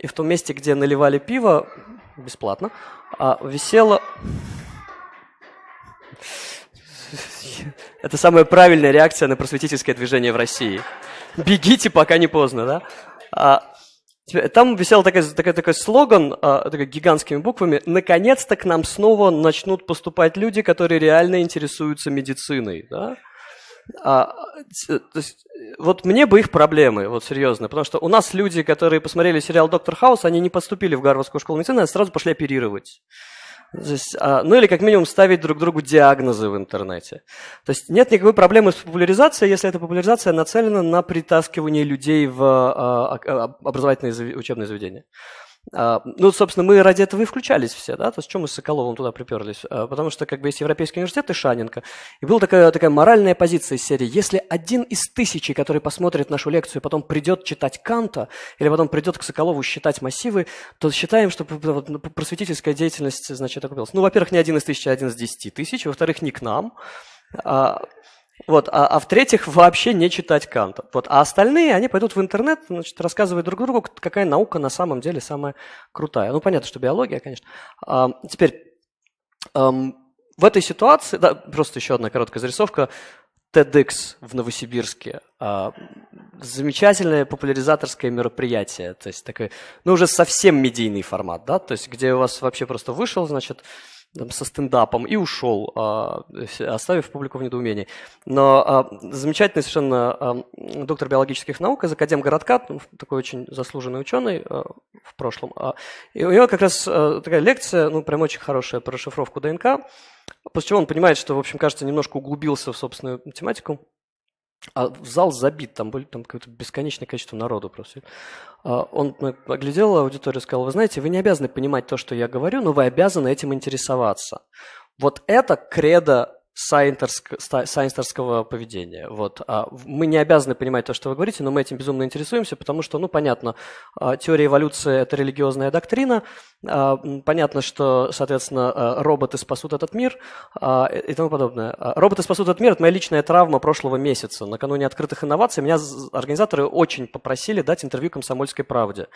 и в том месте, где наливали пиво, бесплатно, а, висело... Это самая правильная реакция на просветительское движение в России. Бегите, пока не поздно, да? А, там висел такой, такой, такой слоган а, такой, гигантскими буквами «Наконец-то к нам снова начнут поступать люди, которые реально интересуются медициной». Да? А, то есть, вот мне бы их проблемы, вот серьезно, потому что у нас люди, которые посмотрели сериал «Доктор Хаус», они не поступили в Гарвардскую школу медицины, а сразу пошли оперировать. То а, ну или как минимум ставить друг другу диагнозы в интернете. То есть нет никакой проблемы с популяризацией, если эта популяризация нацелена на притаскивание людей в а, а, а образовательные учебные заведения. А, ну, собственно, мы ради этого и включались все, да, то есть чем мы с Соколовым туда приперлись? А, потому что как бы есть Европейский университет и Шаненко, и была такая, такая моральная позиция из серии, если один из тысячи, который посмотрит нашу лекцию, потом придет читать Канта, или потом придет к Соколову считать массивы, то считаем, что ну, просветительская деятельность, значит, окупилась. Ну, во-первых, не один из тысячи, а один из десяти тысяч, во-вторых, не к нам, а, вот, а, а в-третьих, вообще не читать Канта. Вот, а остальные, они пойдут в интернет, значит, рассказывают друг другу, какая наука на самом деле самая крутая. Ну, понятно, что биология, конечно. А, теперь, эм, в этой ситуации, да, просто еще одна короткая зарисовка. TEDx в Новосибирске. А, замечательное популяризаторское мероприятие. То есть такой, ну, уже совсем медийный формат, да, то есть где у вас вообще просто вышел, значит, там, со стендапом и ушел, а, оставив публику в недоумении. Но а, замечательный совершенно а, доктор биологических наук из Академгородка, ну, такой очень заслуженный ученый в прошлом, и у него как раз такая лекция, ну, прям очень хорошая про расшифровку ДНК, после чего он понимает, что, в общем, кажется, немножко углубился в собственную тематику, а зал забит, там были там какое-то бесконечное количество народу просто. А он ну, оглядел аудиторию и сказал, вы знаете, вы не обязаны понимать то, что я говорю, но вы обязаны этим интересоваться. Вот это кредо сайнтерского поведения. Вот. А мы не обязаны понимать то, что вы говорите, но мы этим безумно интересуемся, потому что, ну, понятно, а, теория эволюции – это религиозная доктрина, а, понятно, что, соответственно, роботы спасут этот мир и тому подобное. Роботы спасут этот мир – это моя личная травма прошлого месяца. Накануне открытых инноваций меня организаторы очень попросили дать интервью «Комсомольской правде».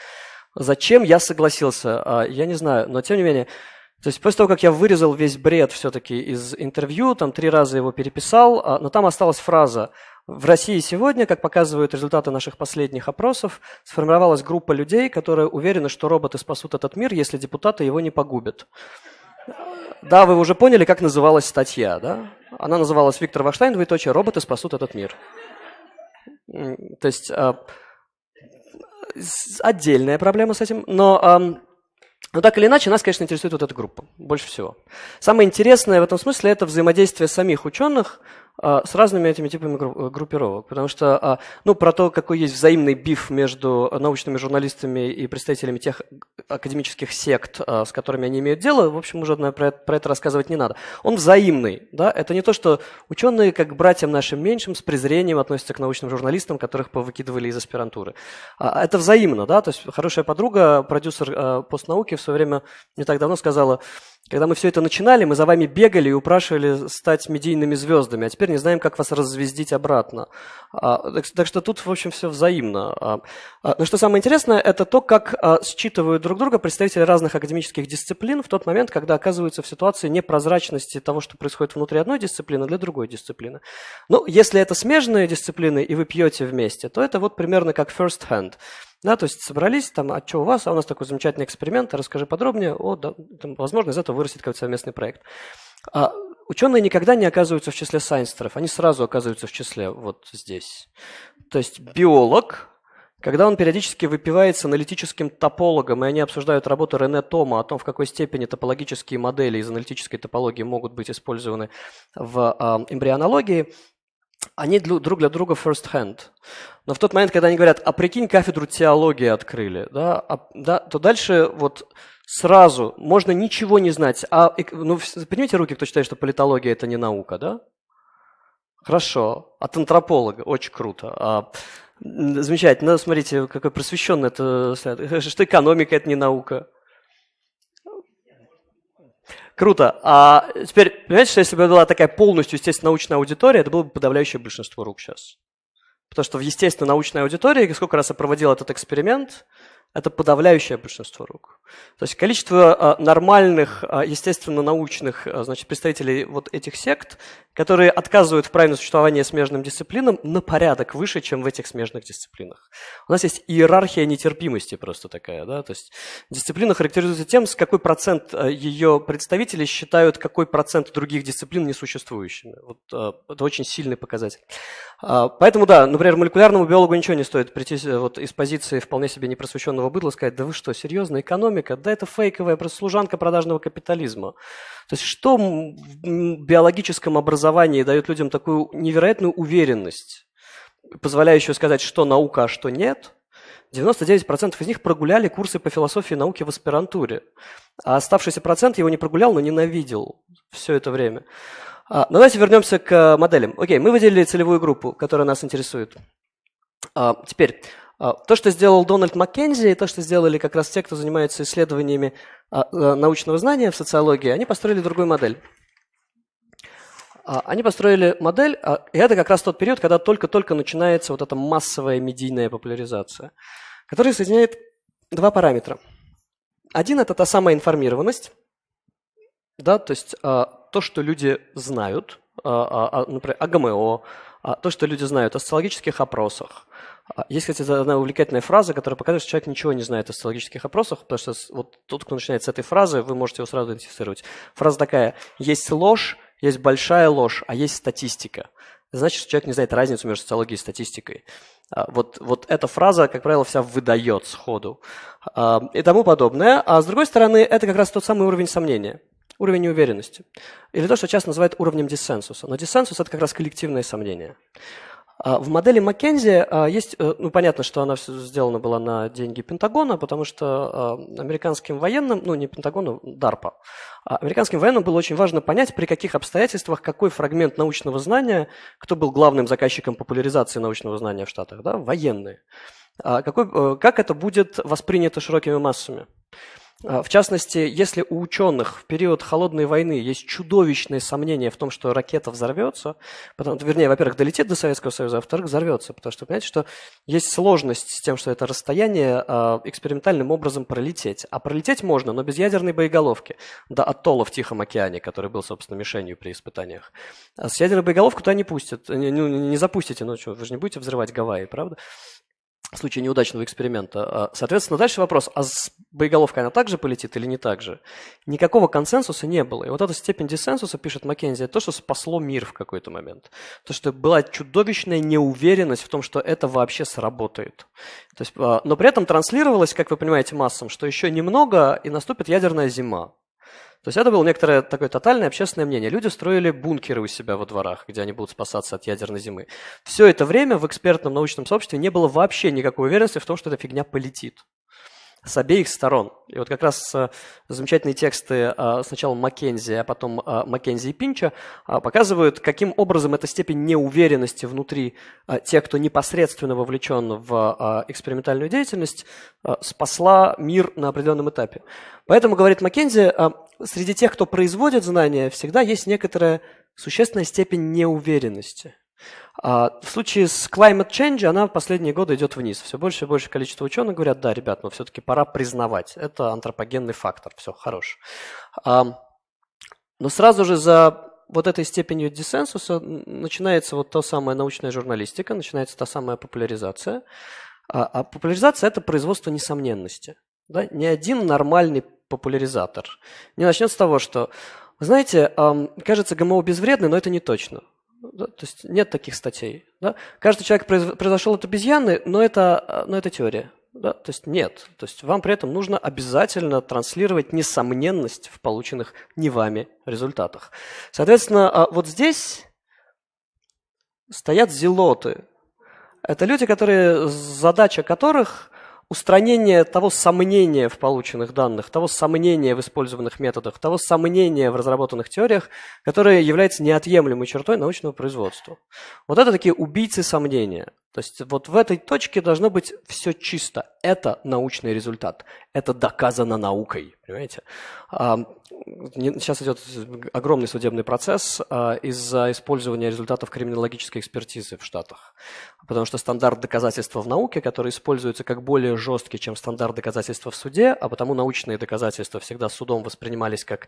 Зачем я согласился? Я не знаю, но тем не менее – то есть после того, как я вырезал весь бред все-таки из интервью, там три раза его переписал, а, но там осталась фраза в России сегодня, как показывают результаты наших последних опросов, сформировалась группа людей, которые уверены, что роботы спасут этот мир, если депутаты его не погубят. Да, вы уже поняли, как называлась статья, да? Она называлась «Виктор Вахштайн, двоеточие, роботы спасут этот мир». То есть а, отдельная проблема с этим, но но ну, так или иначе, нас, конечно, интересует вот эта группа больше всего. Самое интересное в этом смысле – это взаимодействие самих ученых а, с разными этими типами э, группировок, потому что, а, ну, про то, какой есть взаимный биф между научными журналистами и представителями тех академических сект, а, с которыми они имеют дело, в общем, уже про, про это рассказывать не надо. Он взаимный, да, это не то, что ученые, как братьям нашим меньшим, с презрением относятся к научным журналистам, которых повыкидывали из аспирантуры. Это взаимно, да, то есть хорошая подруга, продюсер постнауки в свое время не так давно сказала, когда мы все это начинали, мы за вами бегали и упрашивали стать медийными звездами, а теперь не знаем, как вас развездить обратно. А, так, так что тут, в общем, все взаимно. А, а, но что самое интересное, это то, как а, считывают друг друга представители разных академических дисциплин в тот момент, когда оказываются в ситуации непрозрачности того, что происходит внутри одной дисциплины, для другой дисциплины. Ну, если это смежные дисциплины, и вы пьете вместе, то это вот примерно как first hand. Да, то есть собрались, там, а что у вас, а у нас такой замечательный эксперимент, расскажи подробнее, о, да, там, возможно, из этого вырастет какой-то совместный проект. А ученые никогда не оказываются в числе сайнстеров, они сразу оказываются в числе вот здесь. То есть биолог, когда он периодически выпивает с аналитическим топологом, и они обсуждают работу Рене Тома о том, в какой степени топологические модели из аналитической топологии могут быть использованы в а, эмбрионологии, они друг для друга first hand. Но в тот момент, когда они говорят, а прикинь, кафедру теологии открыли, да, а, да, то дальше вот сразу можно ничего не знать. А, ну, поднимите руки, кто считает, что политология – это не наука, да? Хорошо. От антрополога. Очень круто. А, замечательно. Ну, смотрите, какой просвещенный это Что экономика – это не наука. Круто. А теперь, понимаете, что если бы была такая полностью, естественно, научная аудитория, это было бы подавляющее большинство рук сейчас. Потому что в естественно научной аудитории, сколько раз я проводил этот эксперимент, это подавляющее большинство рук. То есть количество а, нормальных, а, естественно, научных а, значит, представителей вот этих сект, которые отказывают в правильном существовании смежным дисциплинам, на порядок выше, чем в этих смежных дисциплинах. У нас есть иерархия нетерпимости просто такая. Да? То есть дисциплина характеризуется тем, с какой процент ее представителей считают, какой процент других дисциплин несуществующими. Вот, это очень сильный показатель. Поэтому, да, например, молекулярному биологу ничего не стоит прийти вот, из позиции вполне себе непросвещенного быдла сказать, да вы что, серьезно, экономия экономика, да это фейковая просто служанка продажного капитализма. То есть что в биологическом образовании дает людям такую невероятную уверенность, позволяющую сказать, что наука, а что нет – 99% из них прогуляли курсы по философии науки в аспирантуре. А оставшийся процент его не прогулял, но ненавидел все это время. А, но ну, давайте вернемся к моделям. Окей, мы выделили целевую группу, которая нас интересует. А, теперь, а, то, что сделал Дональд Маккензи, и то, что сделали как раз те, кто занимается исследованиями а, э, научного знания в социологии, они построили другую модель. А, они построили модель, и это как раз тот период, когда только-только начинается вот эта массовая медийная популяризация, которая соединяет два параметра. Один – это та самая информированность, да, то есть то, что люди знают, например, о ГМО, эм то, что люди знают о социологических опросах, а, есть, кстати, одна увлекательная фраза, которая показывает, что человек ничего не знает о социологических опросах, потому что вот тот, кто начинает с этой фразы, вы можете его сразу идентифицировать. Фраза такая, есть ложь, есть большая ложь, а есть статистика. Значит, что человек не знает разницу между социологией и статистикой. А, вот, вот эта фраза, как правило, вся выдает сходу а, и тому подобное. А с другой стороны, это как раз тот самый уровень сомнения уровень неуверенности. Или то, что часто называют уровнем диссенсуса. Но диссенсус – это как раз коллективное сомнение. А в модели Маккензи есть, э, ну понятно, что она все сделана была на деньги Пентагона, потому что а, американским военным, ну не Пентагону, Дарпа, американским военным было очень важно понять, при каких обстоятельствах какой фрагмент научного знания, кто был главным заказчиком популяризации научного знания в Штатах, да, военные, а какой, э, как это будет воспринято широкими массами. А, в частности, если у ученых в период холодной войны есть чудовищные сомнения в том, что ракета взорвется, потому, вернее, во-первых, долетит до Советского Союза, а во-вторых, взорвется, потому что, понимаете, что есть сложность с тем, что это расстояние а, экспериментальным образом пролететь. А пролететь можно, но без ядерной боеголовки до атолла в Тихом океане, который был, собственно, мишенью при испытаниях. А с ядерной боеголовкой туда не пустят, не, ну, не, не запустите, ну вы же не будете взрывать Гавайи, правда? в случае неудачного эксперимента. А, соответственно, дальше вопрос, а с боеголовкой она также полетит или не так же? Никакого консенсуса не было. И вот эта степень диссенсуса, пишет Маккензи, это то, что спасло мир в какой-то момент. То, что была чудовищная неуверенность в том, что это вообще сработает. То есть, а, но при этом транслировалось, как вы понимаете, массам, что еще немного и наступит ядерная зима. То есть это было некоторое такое тотальное общественное мнение. Люди строили бункеры у себя во дворах, где они будут спасаться от ядерной зимы. Все это время в экспертном научном сообществе не было вообще никакой уверенности в том, что эта фигня полетит с обеих сторон. И вот как раз э, замечательные тексты э, сначала Маккензи, а потом э, Маккензи и Пинча показывают, каким образом эта степень неуверенности внутри тех, кто непосредственно вовлечен в экспериментальную деятельность, спасла мир на определенном этапе. Поэтому, говорит Маккензи, среди тех, кто производит знания, всегда есть некоторая существенная степень неуверенности – а, в случае с climate change она в последние годы идет вниз. Все больше и больше количество ученых говорят, да, ребят, но все-таки пора признавать. Это антропогенный фактор. Все, хорош. А, но сразу же за вот этой степенью диссенсуса начинается вот та самая научная журналистика, начинается та самая популяризация. А, а популяризация – это производство несомненности. Да? Ни один нормальный популяризатор не начнет с того, что, вы знаете, кажется, ГМО безвредны, но это не точно. Ну, да, то есть нет таких статей. Да? Каждый человек произошел от обезьяны, но это, э, но это теория. Да? То есть нет. То есть вам при этом нужно обязательно транслировать несомненность в полученных не вами результатах. Соответственно, а, вот здесь стоят зелоты. Это люди, которые, задача которых устранение того сомнения в полученных данных, того сомнения в использованных методах, того сомнения в разработанных теориях, которое является неотъемлемой чертой научного производства. Вот это такие убийцы сомнения. То есть вот в этой точке должно быть все чисто. Это научный результат. Это доказано наукой, понимаете? А, сейчас идет огромный судебный процесс а, из-за использования результатов криминологической экспертизы в Штатах потому что стандарт доказательства в науке, который используется как более жесткий, чем стандарт доказательства в суде, а потому научные доказательства всегда судом воспринимались как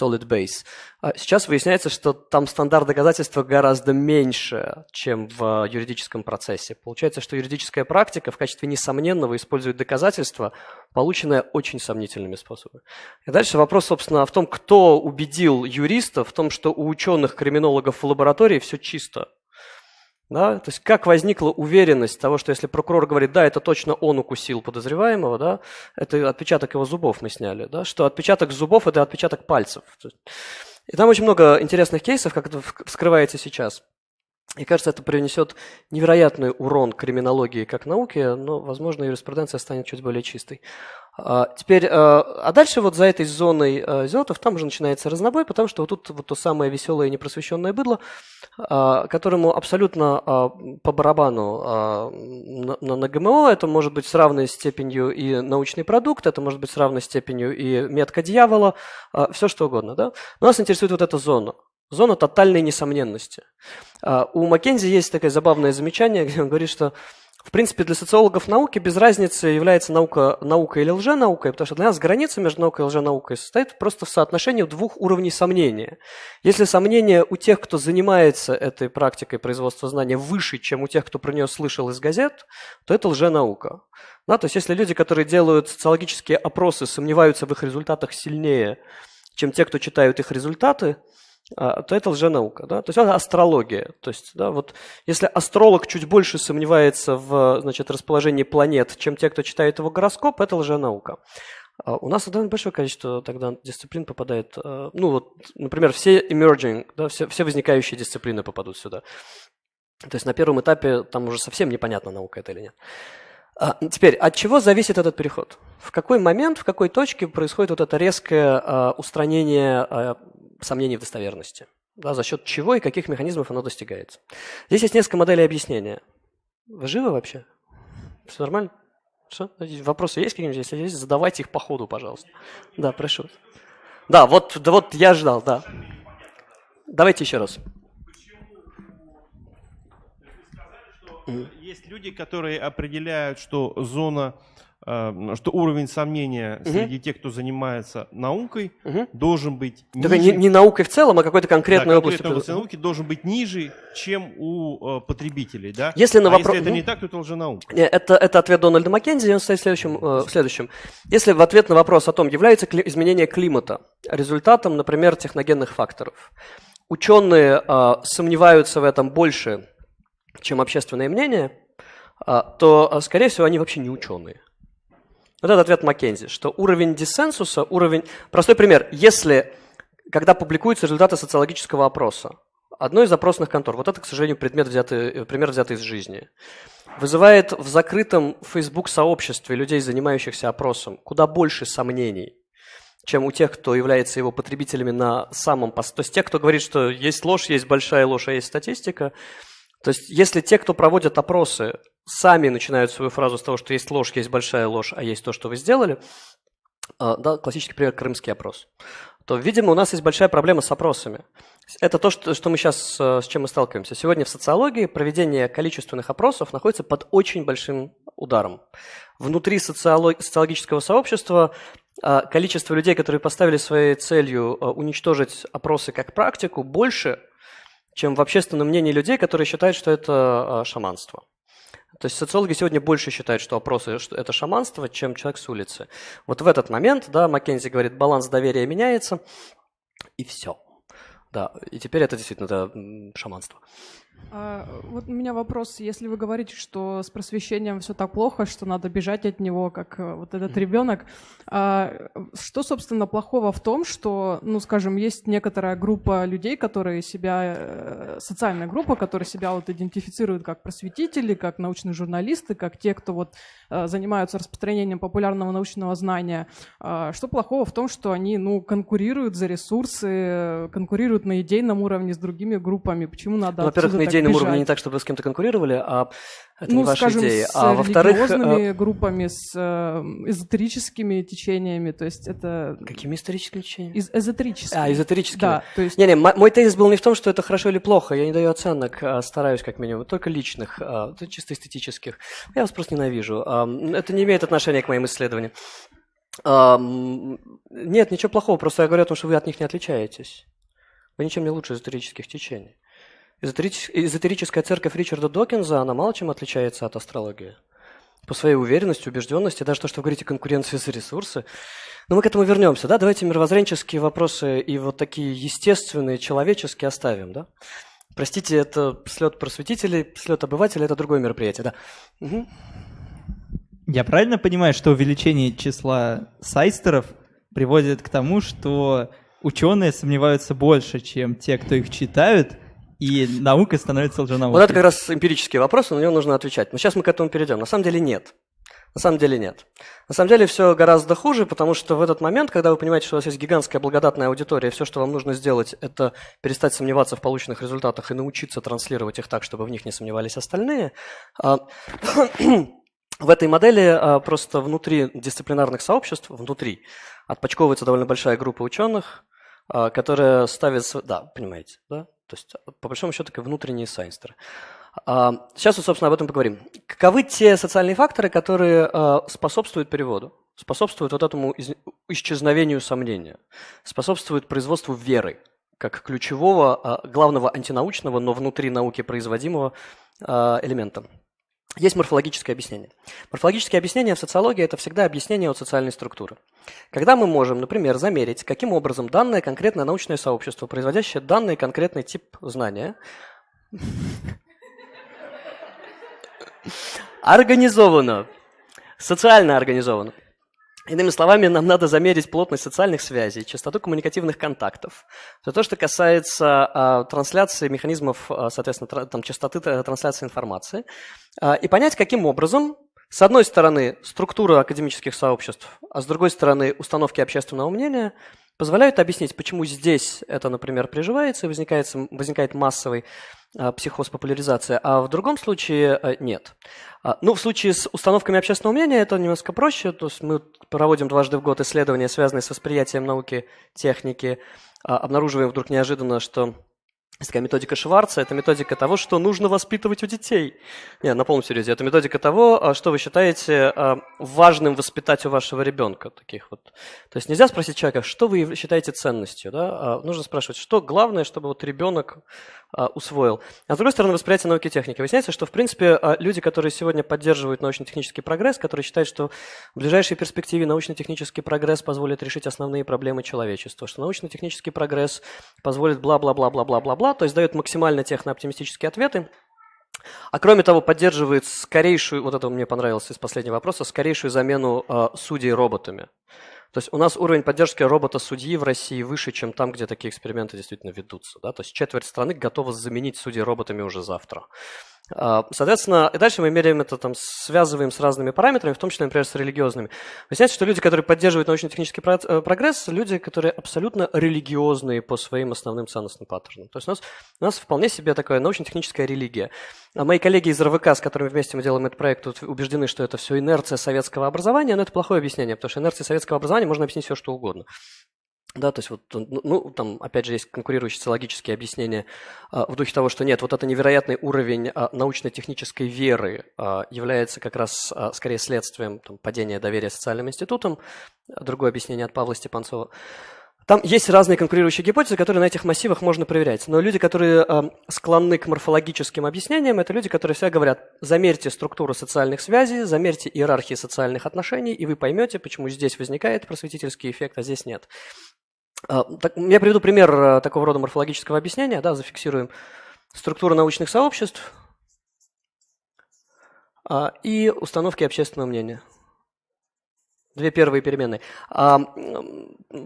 solid base. А сейчас выясняется, что там стандарт доказательства гораздо меньше, чем в а, юридическом процессе. Получается, что юридическая практика в качестве несомненного использует доказательства, полученное очень сомнительными способами. И дальше вопрос, собственно, в том, кто убедил юристов в том, что у ученых-криминологов в лаборатории все чисто, да? То есть как возникла уверенность того, что если прокурор говорит, да, это точно он укусил подозреваемого, да, это отпечаток его зубов мы сняли, да, что отпечаток зубов – это отпечаток пальцев. И там очень много интересных кейсов, как это вскрывается сейчас. И кажется, это принесет невероятный урон криминологии как науке, но, возможно, юриспруденция станет чуть более чистой. А, теперь, а, а дальше вот за этой зоной а, зенотов там уже начинается разнобой, потому что вот тут вот то самое веселое и непросвещенное быдло, которому абсолютно по барабану на, на ГМО, это может быть с равной степенью и научный продукт, это может быть с равной степенью и метка дьявола, все что угодно. Да? Но нас интересует вот эта зона. Зона тотальной несомненности. У Маккензи есть такое забавное замечание, где он говорит, что в принципе, для социологов науки без разницы является наука, наука или лженаука, потому что для нас граница между наукой и лженаукой состоит просто в соотношении двух уровней сомнения. Если сомнение у тех, кто занимается этой практикой производства знания, выше, чем у тех, кто про нее слышал из газет, то это лженаука. Да, то есть если люди, которые делают социологические опросы, сомневаются в их результатах сильнее, чем те, кто читают их результаты, а, то это лженаука. Да? То есть это астрология. То есть, да, вот если астролог чуть больше сомневается в значит, расположении планет, чем те, кто читает его гороскоп, это лженаука. А, у нас довольно большое количество тогда дисциплин попадает. Э, ну вот, например, все emerging, да, все, все возникающие дисциплины попадут сюда. То есть на первом этапе там уже совсем непонятно, наука это или нет. А, теперь, от чего зависит этот переход? В какой момент, в какой точке происходит вот это резкое устранение сомнений в достоверности. Да, за счет чего и каких механизмов оно достигается. Здесь есть несколько моделей объяснения. Вы живы вообще? Все нормально? Все? Вопросы есть какие-нибудь? Если есть, задавайте их по ходу, пожалуйста. Да, прошу. Да, вот, да, вот я ждал, да. Давайте еще раз. Есть люди, которые определяют, что зона Э, что уровень сомнения угу. среди тех, кто занимается наукой, угу. должен быть ниже. не, не наукой в целом, а какой-то конкретной да, области. области науки должен быть ниже, чем у э, потребителей. Да? Если, на вопрос... А если это не так, то это уже наука. Э, это, это ответ Дональда Маккензи, он состоит следующим. э, в Если в ответ на вопрос о том, является кли... изменение климата результатом, например, техногенных факторов, ученые э, сомневаются в этом больше, чем общественное мнение, э, то, э, скорее всего, они вообще не ученые. Вот это ответ Маккензи, что уровень диссенсуса, уровень... Простой пример. Если, когда публикуются результаты социологического опроса, одной из опросных контор, вот это, к сожалению, предмет взятый, э, пример взятый из жизни, вызывает в закрытом Facebook-сообществе людей, занимающихся опросом, куда больше сомнений, чем у тех, кто является его потребителями на самом... То есть те, кто говорит, что есть ложь, есть большая ложь, а есть статистика – то есть, если те, кто проводят опросы, сами начинают свою фразу с того, что есть ложь, есть большая ложь, а есть то, что вы сделали, а, да, классический пример – крымский опрос, то, видимо, у нас есть большая проблема с опросами. Это то, что, мы сейчас, э, с чем мы сталкиваемся. Сегодня в социологии проведение количественных опросов находится под очень большим ударом. Внутри социологического сообщества а, количество людей, которые поставили своей целью э, уничтожить опросы как практику, больше, чем в общественном мнении людей, которые считают, что это а, шаманство. То есть социологи сегодня больше считают, что опросы что это шаманство, чем человек с улицы. Вот в этот момент, да, Маккензи говорит, баланс доверия меняется, и все. Да, и теперь это действительно да, шаманство. А, вот у меня вопрос, если вы говорите, что с просвещением все так плохо, что надо бежать от него, как э, вот этот ребенок, а, что, собственно, плохого в том, что, ну, скажем, есть некоторая группа людей, которые себя, э, социальная группа, которые себя вот идентифицируют как просветители, как научные журналисты, как те, кто вот э, занимаются распространением популярного научного знания. А, что плохого в том, что они, ну, конкурируют за ресурсы, конкурируют на идейном уровне с другими группами? Почему надо... Ну, во-первых, идейном бежать. уровне не так, чтобы вы с кем-то конкурировали, а это ну, не ваши скажем, идеи. А во-вторых... С э, группами, с э, эзотерическими течениями, то есть это... Какими историческими течениями? Из эзотерическими. А, эзотерическими. Да, то есть... Не-не, мой тезис был не в том, что это хорошо или плохо, я не даю оценок, а, стараюсь как минимум, только личных, а, чисто эстетических. Я вас просто ненавижу. А, это не имеет отношения к моим исследованиям. Нет, ничего плохого, просто я говорю о том, что вы от них не отличаетесь. Вы ничем не лучше эзотерических течений. Эзотерическая церковь Ричарда Докинза, она мало чем отличается от астрологии. По своей уверенности, убежденности, даже то, что вы говорите, конкуренции за ресурсы. Но мы к этому вернемся, да? Давайте мировоззренческие вопросы и вот такие естественные, человеческие оставим, да? Простите, это слет просветителей, слет обывателей, это другое мероприятие, да? Угу. Я правильно понимаю, что увеличение числа сайстеров приводит к тому, что ученые сомневаются больше, чем те, кто их читают, и наука становится лженаукой. Вот это как раз эмпирический вопрос, на него нужно отвечать. Но сейчас мы к этому перейдем. На самом деле нет. На самом деле нет. На самом деле все гораздо хуже, потому что в этот момент, когда вы понимаете, что у вас есть гигантская благодатная аудитория, все, что вам нужно сделать, это перестать сомневаться в полученных результатах и научиться транслировать их так, чтобы в них не сомневались остальные, а, в этой модели а, просто внутри дисциплинарных сообществ, внутри, отпочковывается довольно большая группа ученых, а, которая ставит... Да, понимаете, да? То есть, а, по большому счету, такие внутренние сайнстеры. Сейчас, а, собственно, об этом поговорим. Каковы те социальные факторы, которые а, способствуют переводу, способствуют вот этому исчезновению сомнения, способствуют производству веры как ключевого, главного антинаучного, но внутри науки производимого элемента? Есть морфологическое объяснение. Морфологическое объяснение в социологии – это всегда объяснение от социальной структуры. Когда мы можем, например, замерить, каким образом данное конкретное научное сообщество, производящее данный конкретный тип знания, организовано, социально организовано. Иными словами, нам надо замерить плотность социальных связей, частоту коммуникативных контактов. Все то, что касается а, а, э, трансляции механизмов, э, соответственно, тр, там, частоты трансляции информации, э, и понять, каким образом, с одной стороны, структура академических сообществ, а с другой стороны, установки общественного мнения позволяют объяснить, почему здесь это, например, приживается и возникает, возникает массовый а, психоз популяризация, а в другом случае э, нет. А, ну, в случае с установками общественного мнения это немножко проще. То есть мы проводим дважды в год исследования, связанные с восприятием науки, техники, а, обнаруживаем вдруг неожиданно, что такая методика Шварца – это методика того, что нужно воспитывать у детей. Не, на полном серьезе. Это методика того, а, что вы считаете а, важным воспитать у вашего ребенка. Таких вот. То есть нельзя спросить человека, что вы считаете ценностью. Да? А, нужно спрашивать, что главное, чтобы вот ребенок а, усвоил. А с другой стороны, восприятие науки и техники. Выясняется, что, в принципе, а, люди, которые сегодня поддерживают научно-технический прогресс, которые считают, что в ближайшей перспективе научно-технический прогресс позволит решить основные проблемы человечества, что научно-технический прогресс позволит бла-бла-бла-бла-бла-бла-бла, то есть дают максимально техно-оптимистические ответы, а кроме того, поддерживает скорейшую, вот это мне понравилось из последнего вопроса, скорейшую замену э, судей роботами. То есть у нас уровень поддержки робота-судьи в России выше, чем там, где такие эксперименты действительно ведутся. Да? То есть четверть страны готова заменить судей роботами уже завтра. А, соответственно, и дальше мы меряем это, там, связываем с разными параметрами, в том числе, например, с религиозными. Выясняется, что люди, которые поддерживают научно-технический э, прогресс, люди, которые абсолютно религиозные по своим основным ценностным паттернам. То есть у нас, у нас вполне себе такая научно-техническая религия. А мои коллеги из РВК, с которыми вместе мы делаем этот проект, убеждены, что это все инерция советского образования, но это плохое объяснение, потому что инерция советского образования можно объяснить все, что угодно. Да, то есть вот, э, ну, ну, там, опять же, есть конкурирующие логические объяснения э, в духе того, что нет, вот это невероятный уровень э, научно-технической веры является как раз скорее следствием там, падения доверия социальным институтам. Другое объяснение от Павла Степанцова. Там есть разные конкурирующие гипотезы, которые на этих массивах можно проверять. Но люди, которые склонны к морфологическим объяснениям, это люди, которые всегда говорят, замерьте структуру социальных связей, замерьте иерархии социальных отношений, и вы поймете, почему здесь возникает просветительский эффект, а здесь нет. А, так, я приведу пример э, такого рода морфологического объяснения, да, зафиксируем структуру научных сообществ а, и установки общественного мнения. Две первые переменные. А,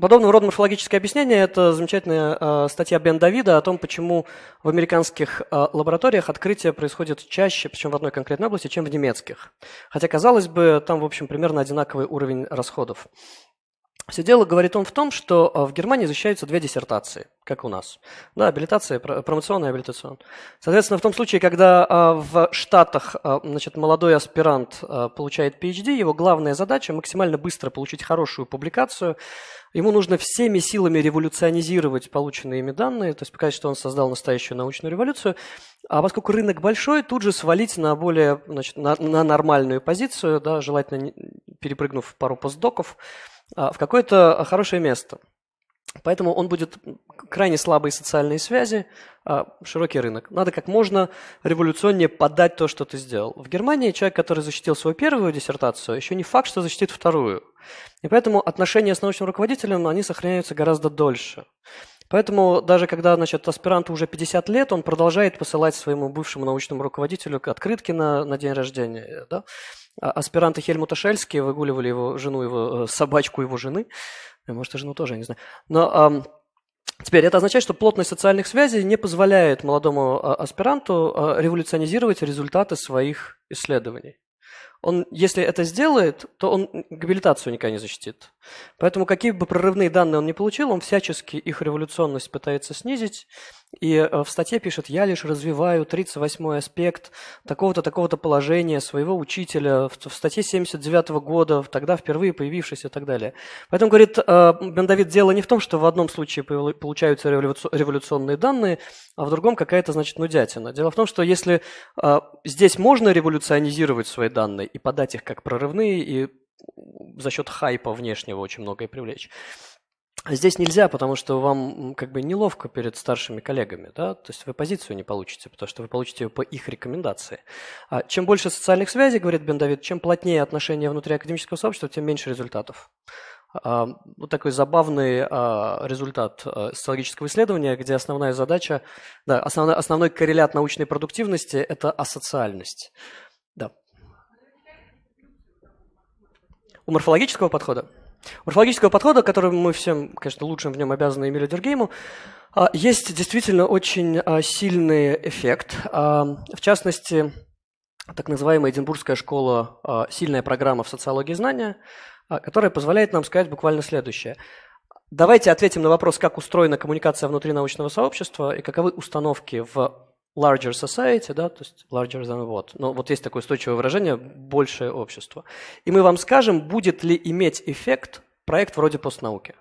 подобного рода морфологическое объяснение – это замечательная статья Бен Давида о том, почему в американских лабораториях открытие происходит чаще, причем в одной конкретной области, чем в немецких. Хотя, казалось бы, там, в общем, примерно одинаковый уровень расходов. Все дело, говорит он, в том, что э, в Германии защищаются две диссертации, как у нас. Да, абилитация, промоционная и абилитационная. Соответственно, в том случае, когда э, в Штатах э, значит, молодой аспирант получает PhD, его главная задача – максимально быстро получить хорошую публикацию, Ему нужно всеми силами революционизировать полученные ими данные, то есть показать, что он создал настоящую научную революцию. А поскольку рынок большой, тут же свалить на более, значит, на, на нормальную позицию, да, желательно перепрыгнув пару постдоков, а, в какое-то а, хорошее место. Поэтому он будет крайне слабые социальные связи, а, широкий рынок. Надо как можно революционнее подать то, что ты сделал. В Германии человек, который защитил свою первую диссертацию, еще не факт, что защитит вторую. И поэтому отношения с научным руководителем, они сохраняются гораздо дольше. Поэтому даже когда значит, аспиранту уже 50 лет, он продолжает посылать своему бывшему научному руководителю открытки на, на день рождения. Да? А аспиранты Хельмута Шельски выгуливали его жену, его э, собачку его жены. Э, может, и жену тоже, я не знаю. Но Теперь это означает, что плотность социальных связей не позволяет молодому а, аспиранту а, революционизировать результаты своих исследований. Он, если это сделает, то он габилитацию никогда не защитит. Поэтому какие бы прорывные данные он не получил, он всячески их революционность пытается снизить и э, в статье пишет, я лишь развиваю 38-й аспект такого-то, такого-то положения своего учителя в, статье 79 -го года, тогда впервые появившейся и так далее. Поэтому, говорит Бен э, дело не в том, что в одном случае получаются революционные данные, а в другом какая-то, значит, нудятина. Дело в том, что если э, здесь можно революционизировать свои данные и подать их как прорывные, и за счет хайпа внешнего очень многое привлечь, Здесь нельзя, потому что вам как бы неловко перед старшими коллегами, да, то есть вы позицию не получите, потому что вы получите ее по их рекомендации. А чем больше социальных связей, говорит Бен Давид, чем плотнее отношения внутри академического сообщества, тем меньше результатов. А, вот такой забавный а, результат а, социологического исследования, где основная задача, да, основной, основной коррелят научной продуктивности – это асоциальность. Да. У морфологического подхода? Морфологического подхода, который мы всем, конечно, лучшим в нем обязаны Эмилю Дергейму, а, есть действительно очень а, сильный эффект. А, в частности, так называемая Эдинбургская школа, сильная программа в социологии знания, которая позволяет нам сказать буквально следующее. Давайте ответим на вопрос, как устроена коммуникация внутри научного сообщества и каковы установки в larger society, да, то есть larger than what. Но вот есть такое устойчивое выражение «большее общество». И мы вам скажем, будет ли иметь эффект проект вроде постнауки.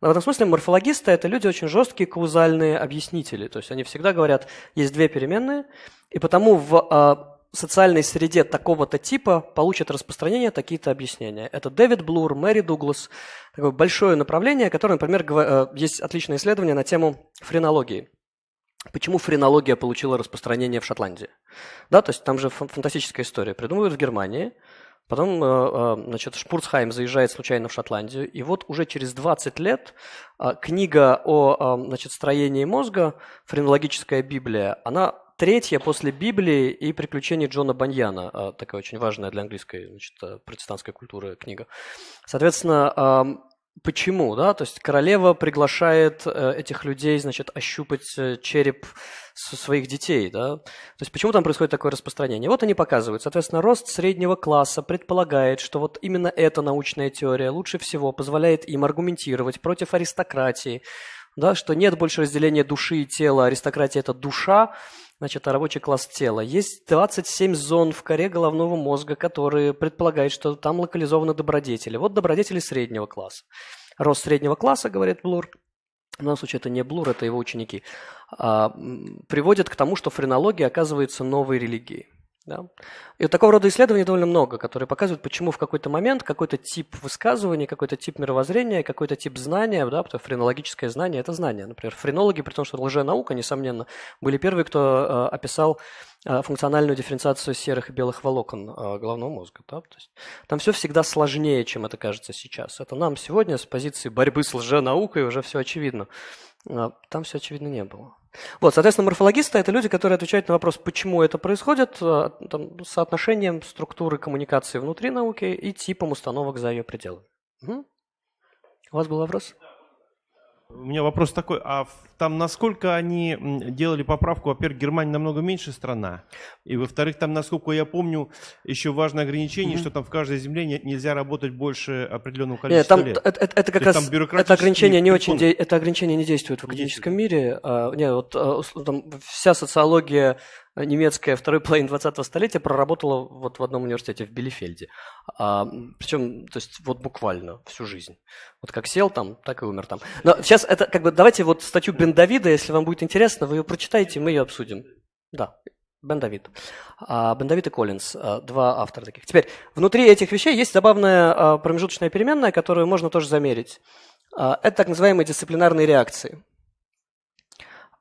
Но в этом смысле морфологисты – это люди очень жесткие каузальные объяснители. То есть они всегда говорят, есть две переменные, и потому в а, социальной среде такого-то типа получат распространение такие-то объяснения. Это Дэвид Блур, Мэри Дуглас. Такое большое направление, которое, например, э, есть отличное исследование на тему френологии. Почему френология получила распространение в Шотландии? Да, то есть там же фантастическая история. Придумывают в Германии, потом э, э, значит, Шпурцхайм заезжает случайно в Шотландию, и вот уже через 20 лет э, книга о значит, строении мозга, френологическая Библия, она третья после Библии и приключений Джона Баньяна, такая очень важная для английской значит, протестантской культуры книга. Соответственно, эм, почему, да, то есть королева приглашает э, этих людей, значит, ощупать э, череп своих детей, да, то есть почему там происходит такое распространение? Вот они показывают, соответственно, рост среднего класса предполагает, что вот именно эта научная теория лучше всего позволяет им аргументировать против аристократии, да, что нет больше разделения души и тела, аристократия – это душа, значит, а рабочий класс тела. Есть 27 зон в коре головного мозга, которые предполагают, что там локализованы добродетели. Вот добродетели среднего класса. Рост среднего класса, говорит Блур, в данном случае это не Блур, это его ученики, а, приводит к тому, что френология оказывается новой религией. Да? И вот такого рода исследований довольно много, которые показывают, почему в какой-то момент какой-то тип высказывания, какой-то тип мировоззрения, какой-то тип знания, да, потому что френологическое знание – это знание. Например, френологи, при том, что лженаука, несомненно, были первые, кто э, описал э, функциональную дифференциацию серых и белых волокон э, головного мозга. Да? То есть, там все всегда сложнее, чем это кажется сейчас. Это нам сегодня с позиции борьбы с лженаукой уже все очевидно. А, там все, очевидно, не было. Вот, соответственно, морфологисты – это люди, которые отвечают на вопрос, почему это происходит, а, там, соотношением структуры коммуникации внутри науки и типом установок за ее пределами. Угу. У вас был вопрос? Да. У меня вопрос такой, а там насколько они делали поправку? Во-первых, Германия намного меньше страна, и во-вторых, там, насколько я помню, еще важное ограничение, mm-hmm. что там в каждой земле не, нельзя работать больше определенного э, количества Нет, там, лет. Это, это, это как раз там это ограничение не очень, это ограничение не действует в академическом мире. А, нет, вот а, там вся социология Э, немецкая второй половины 20 столетия проработала вот в одном университете в Билефельде. А, причем, то есть, вот буквально всю жизнь. Вот как сел там, так и умер там. Но сейчас это как бы, давайте вот статью Бен Давида, если вам будет интересно, вы ее прочитаете, мы ее обсудим. Да, Бен Давид. А, Бен Давид и Коллинз, э, два автора таких. Теперь, внутри этих вещей есть забавная э, промежуточная переменная, которую можно тоже замерить. Это так называемые дисциплинарные реакции.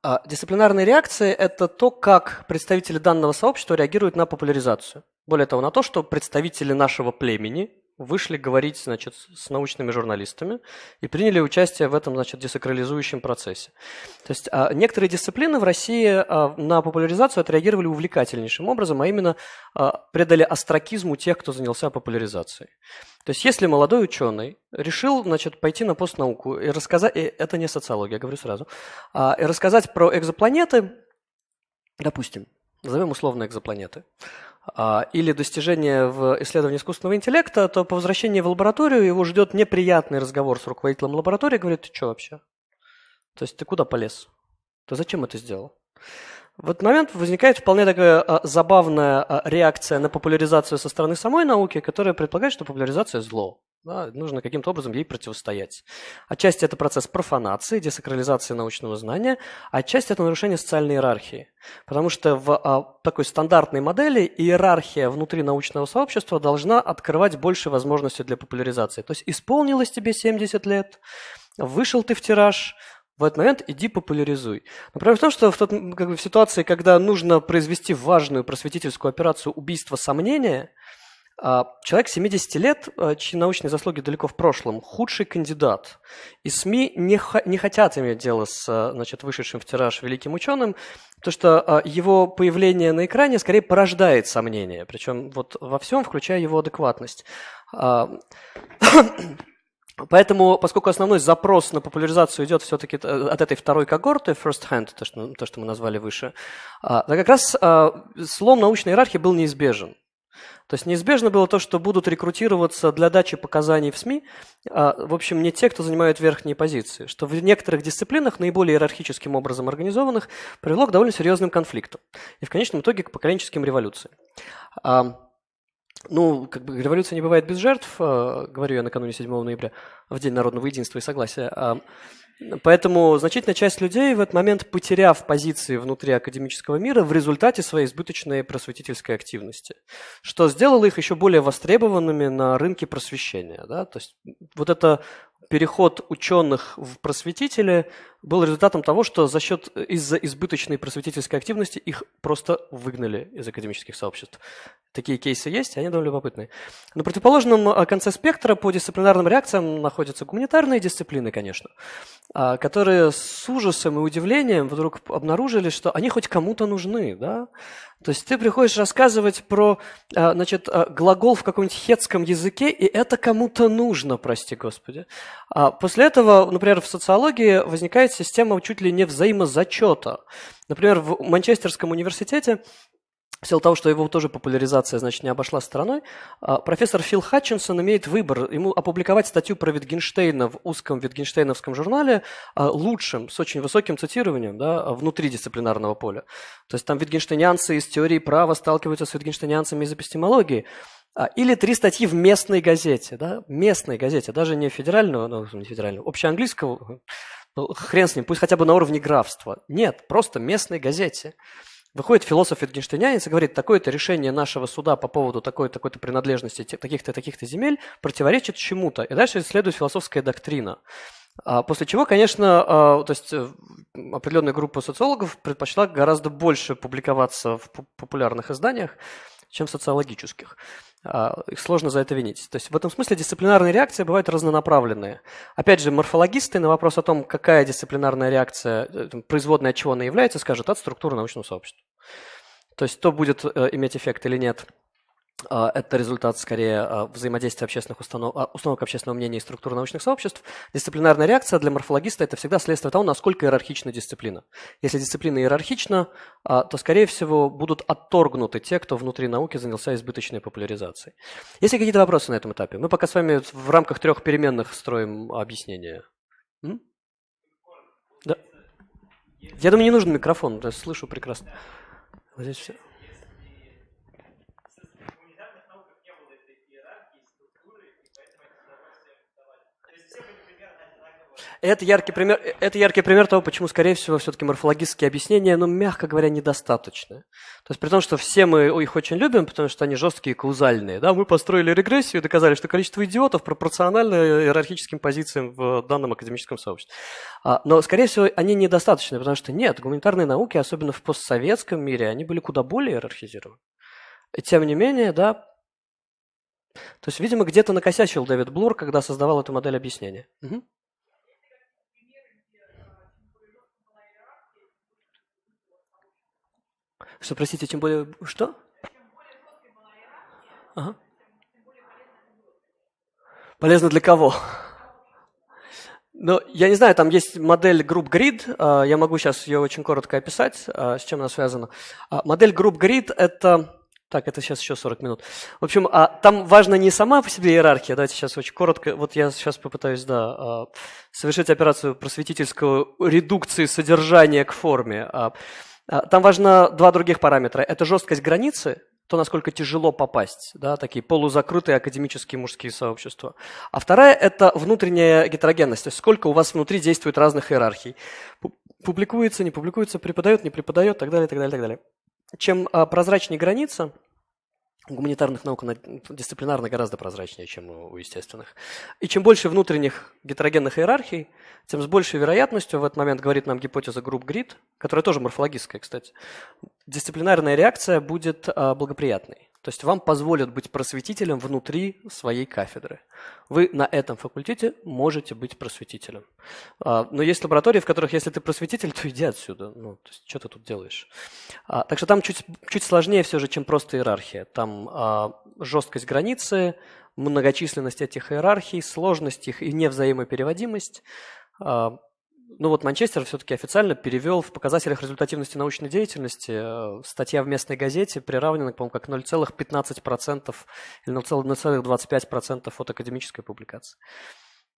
А, дисциплинарные реакции – это то, как представители данного сообщества реагируют на популяризацию. Более того, на то, что представители нашего племени вышли говорить, значит, с научными журналистами и приняли участие в этом, значит, десакрализующем процессе. То есть а, некоторые дисциплины в России а, на популяризацию отреагировали увлекательнейшим образом, а именно а, предали астракизму тех, кто занялся популяризацией. То есть если молодой ученый решил, значит, пойти на постнауку и рассказать, и это не социология, говорю сразу, и рассказать про экзопланеты, допустим, назовем условно экзопланеты, а, или достижение в исследовании искусственного интеллекта, то по возвращении в лабораторию его ждет неприятный разговор с руководителем лаборатории, говорит, ты что вообще? То есть ты куда полез? Ты зачем это сделал? В этот момент возникает вполне такая а, забавная а, реакция на популяризацию со стороны самой науки, которая предполагает, что популяризация зло. Да, нужно каким-то образом ей противостоять. Отчасти это процесс профанации, десакрализации научного знания, а отчасти это нарушение социальной иерархии. Потому что в а, такой стандартной модели иерархия внутри научного сообщества должна открывать больше возможностей для популяризации. То есть исполнилось тебе 70 лет, вышел ты в тираж – в этот момент иди популяризуй. Но проблема в том, что в, тот, как бы, в ситуации, когда нужно произвести важную просветительскую операцию убийства сомнения, а, Человек 70 лет, а, чьи научные заслуги далеко в прошлом, худший кандидат. И СМИ не, не хотят иметь дело с а, значит, вышедшим в тираж великим ученым, потому что его появление на экране скорее порождает сомнения, причем вот во всем, включая его адекватность. Поэтому, поскольку основной запрос на популяризацию идет все-таки э, от этой второй когорты, first hand, то, что, то, что мы назвали выше, а, как раз а, слом научной иерархии был неизбежен. То есть неизбежно было то, что будут рекрутироваться для дачи показаний в СМИ, а, в общем, не те, кто занимают верхние позиции, что в некоторых дисциплинах, наиболее иерархическим образом организованных, привело к довольно серьезным конфликтам и в конечном итоге к поколенческим революциям ну, как бы революция не бывает без жертв, э, говорю я накануне 7 ноября, в День народного единства и согласия. А, поэтому значительная часть людей в этот момент, потеряв позиции внутри академического мира в результате своей избыточной просветительской активности, что сделало их еще более востребованными на рынке просвещения. Да? То есть вот это переход ученых в просветители был результатом того, что за счет из-за избыточной просветительской активности их просто выгнали из академических сообществ. Такие кейсы есть, они довольно любопытные. На противоположном а, конце спектра по дисциплинарным реакциям находятся гуманитарные дисциплины, конечно, а, которые с ужасом и удивлением вдруг обнаружили, что они хоть кому-то нужны. Да? То есть ты приходишь рассказывать про э, значит, э, глагол в каком-нибудь хетском языке, и это кому-то нужно, прости господи. А после этого, например, в социологии возникает система чуть ли не взаимозачета. Например, в Манчестерском университете в силу того, что его тоже популяризация, значит, не обошла стороной, а, профессор Фил Хатчинсон имеет выбор. Ему опубликовать статью про Витгенштейна в узком витгенштейновском журнале а, лучшим, с очень высоким цитированием да, внутри дисциплинарного поля. То есть там Витгенштейнианцы из теории права сталкиваются с Витгенштейнианцами из эпистемологии. А, или три статьи в местной газете, да, местной газете, даже не федеральную, ну, не федеральную, общеанглийского, ну, хрен с ним, пусть хотя бы на уровне графства. Нет, просто местной газете. Выходит философ Wittgensteinянец и говорит, такое-то решение нашего суда по поводу такой-то такой принадлежности таких-то таких-то земель противоречит чему-то. И дальше следует философская доктрина. А, после чего, конечно, а, то есть э, определенная группа социологов предпочла гораздо больше публиковаться в популярных изданиях, чем в социологических. А, их сложно за это винить. То есть в этом смысле дисциплинарные реакции бывают разнонаправленные. Опять же, морфологисты на вопрос о том, какая дисциплинарная реакция, э, производная от чего она является, скажут от структуры научного сообщества. То есть то будет э, иметь эффект или нет – а, это результат скорее а, взаимодействия общественных установ... А, установок общественного мнения и структур научных сообществ. Дисциплинарная реакция для морфологиста – это всегда следствие того, насколько иерархична дисциплина. Если дисциплина иерархична, то, скорее всего, будут отторгнуты те, кто внутри науки занялся избыточной популяризацией. Есть ли какие-то вопросы на этом этапе? Мы пока с вами в рамках трех переменных строим объяснение. М? Да. Я думаю, не нужен микрофон, я слышу прекрасно. Вот здесь все. Это яркий пример, э, это яркий пример того, почему, скорее всего, все-таки морфологические объяснения, ну, мягко говоря, недостаточны. То есть при том, что все мы их очень любим, потому что они жесткие и каузальные. Да? Мы построили регрессию и доказали, что количество идиотов пропорционально э, иерархическим позициям в данном академическом сообществе. А, но, скорее всего, они недостаточны, потому что нет, гуманитарные науки, особенно в постсоветском мире, они были куда более иерархизированы. И тем не менее, да, то есть, видимо, где-то накосячил Дэвид Блур, когда создавал эту модель объяснения. Угу. Что, простите, тем более, что? Ага. Полезно для кого? Ну, я не знаю, там есть модель групп Grid, а, я могу сейчас ее очень коротко описать, а, с чем она связана. А, модель групп Grid – это… Так, это сейчас еще 40 минут. В общем, а там важно не сама по себе иерархия, давайте сейчас очень коротко, вот я сейчас попытаюсь, да, совершить операцию просветительского редукции содержания к форме. А, там важно два других параметра. Это жесткость границы, то, насколько тяжело попасть, да, такие полузакрытые академические мужские сообщества. А вторая – это внутренняя гетерогенность, то есть сколько у вас внутри действует разных иерархий. Публикуется, не публикуется, преподает, не преподает, так далее, так далее, так далее. Чем а, прозрачнее граница, у гуманитарных наук она дисциплинарно гораздо прозрачнее, чем у естественных. И чем больше внутренних гетерогенных иерархий, тем с большей вероятностью в этот момент говорит нам гипотеза групп грид, которая тоже морфологическая, кстати, дисциплинарная реакция будет а, благоприятной. То есть вам позволят быть просветителем внутри своей кафедры. Вы на этом факультете можете быть просветителем. А, но есть лаборатории, в которых, если ты просветитель, то иди отсюда. Ну, то есть, что ты тут делаешь? А, так что там чуть, чуть сложнее все же, чем просто иерархия. Там а, жесткость границы, многочисленность этих иерархий, сложность их и невзаимопереводимость ну вот Манчестер все-таки официально перевел в показателях результативности научной деятельности. Э, статья в местной газете приравнена, по-моему, как 0,15% или 0,25% от академической публикации.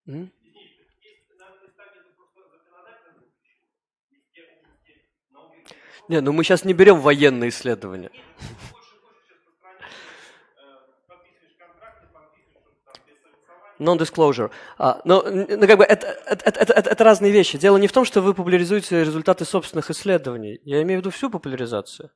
М? Не, ну мы сейчас не берем военные исследования. non-disclosure. А, но ну, как бы это, это, это, это, это разные вещи. Дело не в том, что вы популяризуете результаты собственных исследований. Я имею в виду всю популяризацию.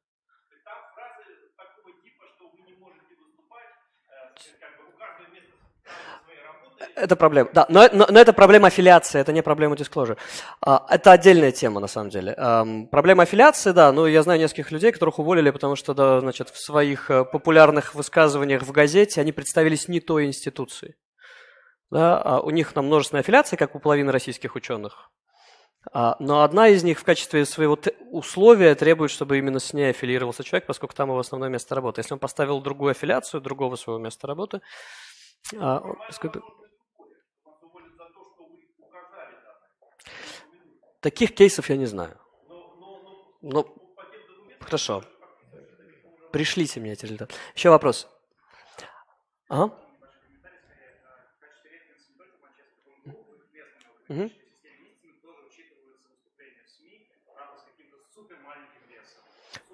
Это проблема, да. Но, но, но это проблема аффилиации, это не проблема дисклозера. А, это отдельная тема, на самом деле. А, проблема аффилиации, да, ну, я знаю нескольких людей, которых уволили, потому что, да, значит, в своих э, популярных высказываниях в газете они представились не той институцией. Да, а у них там множественная аффилиация, как у половины российских ученых. А, но одна из них в качестве своего условия требует, чтобы именно с ней аффилировался человек, поскольку там его основное место работы. Если он поставил другую аффилиацию, другого своего места работы, а, сколько... Таких кейсов я не знаю. Но... Хорошо. Пришлите мне эти результаты. Еще вопрос. Ага. угу.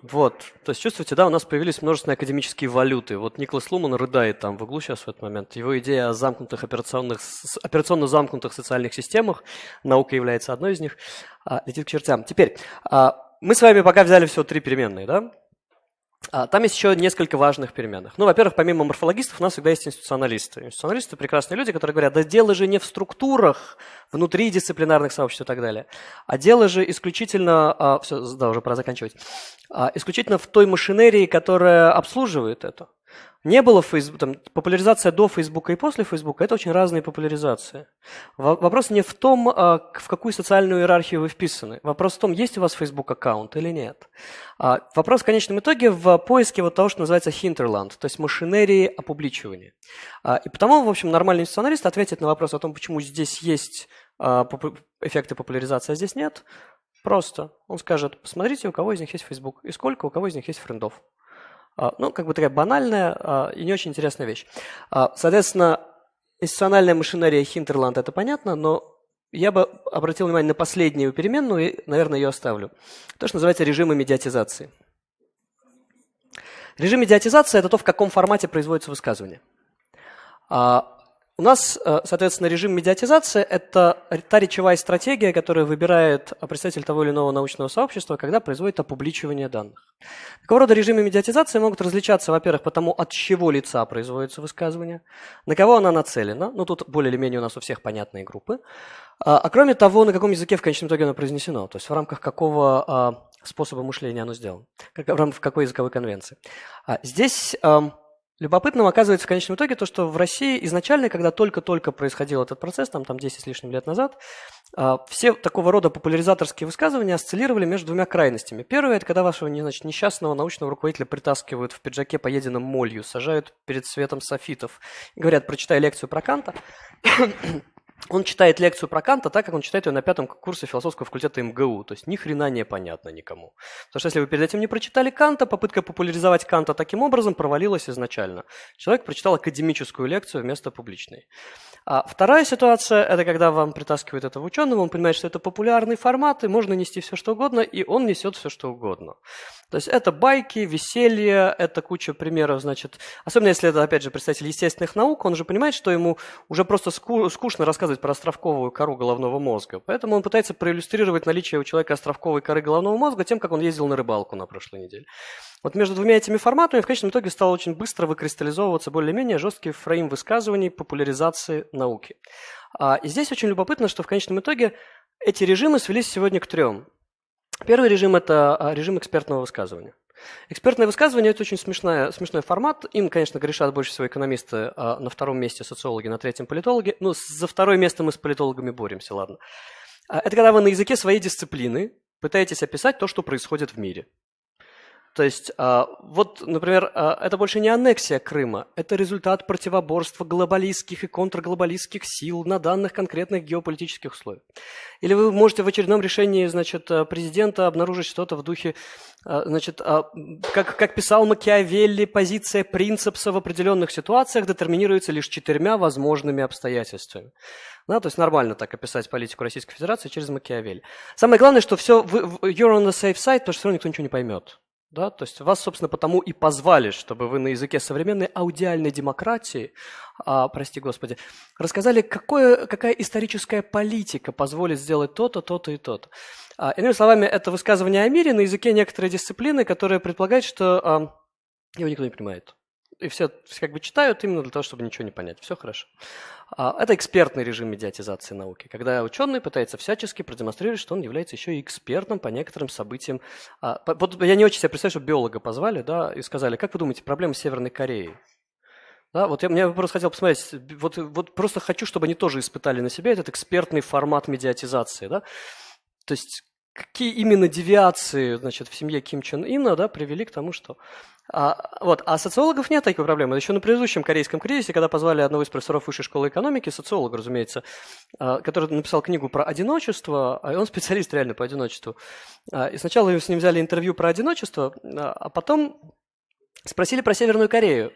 Вот, то есть чувствуете, да, у нас появились множественные академические валюты. Вот Никлас Луман рыдает там в углу сейчас в этот момент. Его идея о замкнутых операционных, операционно замкнутых социальных системах, наука является одной из них, а, летит к чертям. Теперь, а, мы с вами пока взяли всего три переменные, да? А, там есть еще несколько важных переменных. Ну, во-первых, помимо морфологистов у нас всегда есть институционалисты. Институционалисты – прекрасные люди, которые говорят, да дело же не в структурах, внутри дисциплинарных сообществ и так далее, а дело же исключительно, а, все, да, уже пора заканчивать, а, исключительно в той машинерии, которая обслуживает это не было Facebook, там, популяризация до Фейсбука и после Фейсбука – это очень разные популяризации. Вопрос не в том, а, в какую социальную иерархию вы вписаны. Вопрос в том, есть у вас Facebook аккаунт или нет. А, вопрос в конечном итоге в поиске вот того, что называется hinterland, то есть машинерии опубличивания. А, и потому, в общем, нормальный институционалист ответит на вопрос о том, почему здесь есть эффекты популяризации, а здесь нет, просто. Он скажет, посмотрите, у кого из них есть Facebook и сколько у кого из них есть френдов. А, ну, как бы такая банальная а, и не очень интересная вещь. А, соответственно, институциональная машинерия Хинтерланд – это понятно, но я бы обратил внимание на последнюю переменную и, наверное, ее оставлю. То, что называется режимы медиатизации. Режим медиатизации – это то, в каком формате производится высказывание. У нас, э, соответственно, режим медиатизации – это та речевая стратегия, которую выбирает э, представитель того или иного научного сообщества, когда производит опубличивание данных. Такого рода режимы медиатизации могут различаться, во-первых, по тому, от чего лица производится высказывание, на кого она нацелена, ну тут более или менее у нас у всех понятные группы, а, а кроме того, на каком языке в конечном итоге оно произнесено, то есть в рамках какого а, способа мышления оно сделано, в рамках какой языковой конвенции. А здесь… Эм, Любопытным оказывается в конечном итоге то, что в России изначально, когда только-только происходил этот процесс, там, там 10 с лишним лет назад, а, все такого рода популяризаторские высказывания осциллировали между двумя крайностями. Первое – это когда вашего значит, несчастного научного руководителя притаскивают в пиджаке поеденным молью, сажают перед светом софитов. Говорят, прочитай лекцию про Канта он читает лекцию про Канта так, как он читает ее на пятом курсе философского факультета МГУ. То есть ни хрена не понятно никому. Потому что если вы перед этим не прочитали Канта, попытка популяризовать Канта таким образом провалилась изначально. Человек прочитал академическую лекцию вместо публичной. А вторая ситуация – это когда вам притаскивают этого ученого, он понимает, что это популярный формат, и можно нести все, что угодно, и он несет все, что угодно. То есть это байки, веселье, это куча примеров, значит, особенно если это, опять же, представитель естественных наук, он же понимает, что ему уже просто скучно рассказывать про островковую кору головного мозга. Поэтому он пытается проиллюстрировать наличие у человека островковой коры головного мозга тем, как он ездил на рыбалку на прошлой неделе. Вот между двумя этими форматами в конечном итоге стал очень быстро выкристаллизовываться более-менее жесткий фрейм высказываний популяризации науки. А, и здесь очень любопытно, что в конечном итоге эти режимы свелись сегодня к трем. Первый режим – это а, режим экспертного высказывания. Экспертное высказывание – это очень смешная, смешной формат. Им, конечно, грешат больше всего экономисты, а на втором месте социологи, на третьем политологи. Ну, за второе место мы с политологами боремся, ладно. А, это когда вы на языке своей дисциплины пытаетесь описать то, что происходит в мире. То есть, а, вот, например, а, это больше не аннексия Крыма, это результат противоборства глобалистских и контрглобалистских сил на данных конкретных геополитических условиях. Или вы можете в очередном решении, значит, а, президента обнаружить что-то в духе, значит, как, как писал Макиавелли, позиция принципса в определенных ситуациях детерминируется лишь четырьмя возможными обстоятельствами. Да, то есть нормально так описать политику Российской Федерации через Макиавелли. Самое главное, что все, you're on the safe side, потому что все равно никто ничего не поймет. Да? То есть вас, собственно, потому и позвали, чтобы вы на языке современной аудиальной демократии, а, прости господи, рассказали, какое, какая историческая политика позволит сделать то-то, то-то и то-то. А, иными словами, это высказывание о мире на языке некоторой дисциплины, которая предполагает, что а, его никто не понимает и все, как бы читают именно для того, чтобы ничего не понять. Все хорошо. А, это экспертный режим медиатизации науки, когда ученый пытается всячески продемонстрировать, что он является еще и экспертом по некоторым событиям. А, вот я не очень себе представляю, что биолога позвали, да, и сказали, как вы думаете, проблемы Северной Кореи? Да, вот я, я просто хотел посмотреть, вот, вот просто хочу, чтобы они тоже испытали на себя этот экспертный формат медиатизации, да. То есть какие именно девиации, значит, в семье Ким Чен Ина, да, привели к тому, что а, вот, а социологов нет такой проблемы. Еще на предыдущем корейском кризисе, когда позвали одного из профессоров высшей школы экономики, социолог, разумеется, а, который написал книгу про одиночество, и а он специалист реально по одиночеству. А, и сначала с ним взяли интервью про одиночество, а потом спросили про Северную Корею.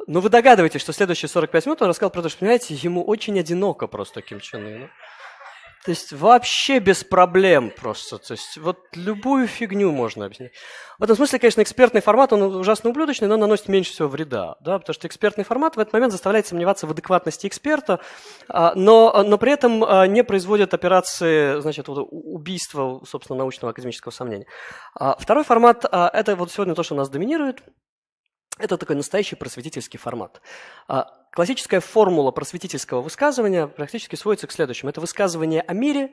Но ну, вы догадываетесь, что следующие 45 минут он рассказал про то, что, понимаете, ему очень одиноко просто Ким Чен Ын. То есть вообще без проблем просто. То есть вот любую фигню можно объяснить. В этом смысле, конечно, экспертный формат, он ужасно ублюдочный, но наносит меньше всего вреда. Да? Потому что экспертный формат в этот момент заставляет сомневаться в адекватности эксперта, а, но, но при этом а, не производит операции значит, вот, убийства, собственно, научного академического сомнения. А, второй формат – это вот сегодня то, что у нас доминирует. Это такой настоящий просветительский формат классическая формула просветительского высказывания практически сводится к следующему. Это высказывание о мире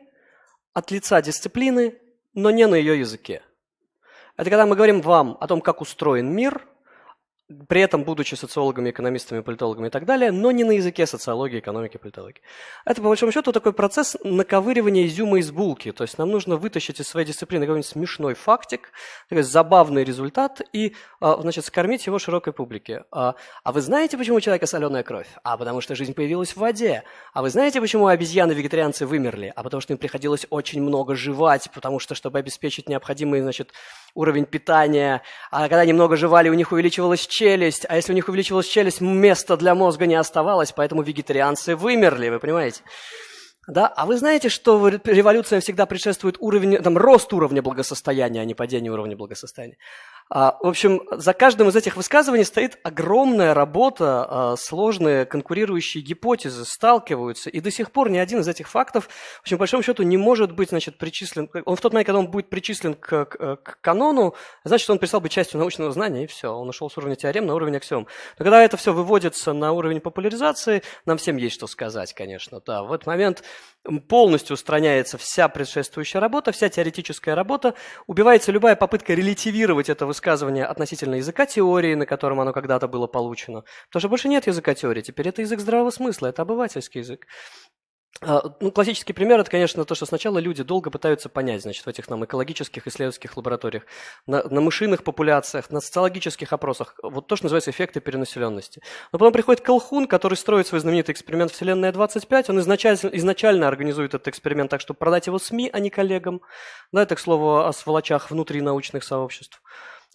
от лица дисциплины, но не на ее языке. Это когда мы говорим вам о том, как устроен мир, при этом будучи социологами, экономистами, политологами и так далее, но не на языке социологии, экономики, политологии. Это, по большому счету, такой процесс наковыривания изюма из булки. То есть нам нужно вытащить из своей дисциплины какой-нибудь смешной фактик, такой забавный результат и, а, значит, скормить его широкой публике. А, а вы знаете, почему у человека соленая кровь? А потому что жизнь появилась в воде. А вы знаете, почему обезьяны-вегетарианцы вымерли? А потому что им приходилось очень много жевать, потому что, чтобы обеспечить необходимые, значит, уровень питания, а когда они много жевали, у них увеличивалась челюсть, а если у них увеличивалась челюсть, места для мозга не оставалось, поэтому вегетарианцы вымерли, вы понимаете? Да? А вы знаете, что революция всегда предшествует уровень, там, рост уровня благосостояния, а не падение уровня благосостояния. А, в общем, за каждым из этих высказываний стоит огромная работа, а, сложные конкурирующие гипотезы сталкиваются, и до сих пор ни один из этих фактов, в общем, по большому счету, не может быть, значит, причислен, он в тот момент, когда он будет причислен к, к, к канону, значит, он перестал быть частью научного знания, и все, он ушел с уровня теорем на уровень аксиом. Но когда это все выводится на уровень популяризации, нам всем есть что сказать, конечно, да. В этот момент полностью устраняется вся предшествующая работа, вся теоретическая работа, убивается любая попытка релятивировать это высказывание высказывание относительно языка теории, на котором оно когда-то было получено. Потому что больше нет языка теории, теперь это язык здравого смысла, это обывательский язык. А, ну, классический пример – это, конечно, то, что сначала люди долго пытаются понять, значит, в этих нам экологических исследовательских лабораториях, на, на мышиных популяциях, на социологических опросах, вот то, что называется эффекты перенаселенности. Но потом приходит Колхун, который строит свой знаменитый эксперимент «Вселенная-25», он изначально, изначально организует этот эксперимент так, чтобы продать его СМИ, а не коллегам. Да, это, к слову, о сволочах внутри научных сообществ.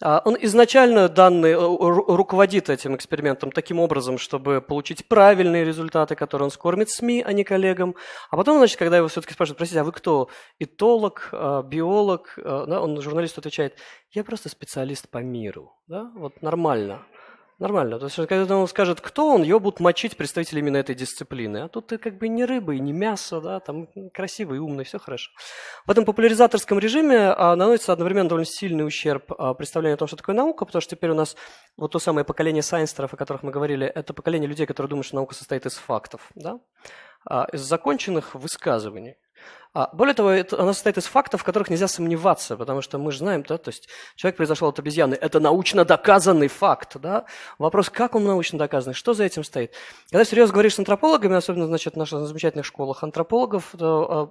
А, он изначально данный э, руководит этим экспериментом таким образом, чтобы получить правильные результаты, которые он скормит СМИ, а не коллегам. А потом, значит, когда его все-таки спрашивают, простите, а вы кто? Этолог, «А, биолог? «А», да, он журналист. отвечает, я просто специалист по миру. Да? Вот нормально. Нормально. То есть, когда он скажет, кто он, ее будут мочить представители именно этой дисциплины. А тут ты как бы не рыба и не мясо, да, там красивый, умный, все хорошо. В этом популяризаторском режиме а, наносится одновременно довольно сильный ущерб а, представлению о том, что такое наука, потому что теперь у нас вот то самое поколение сайнстеров, о которых мы говорили, это поколение людей, которые думают, что наука состоит из фактов, да, а, из законченных высказываний. А, более того, это, она состоит из фактов, в которых нельзя сомневаться, потому что мы же знаем, да, то есть человек произошел от обезьяны. Это научно доказанный факт. Да? Вопрос, как он научно доказанный, что за этим стоит. Когда всерьез говоришь с антропологами, особенно значит, в наших замечательных школах антропологов, то, а,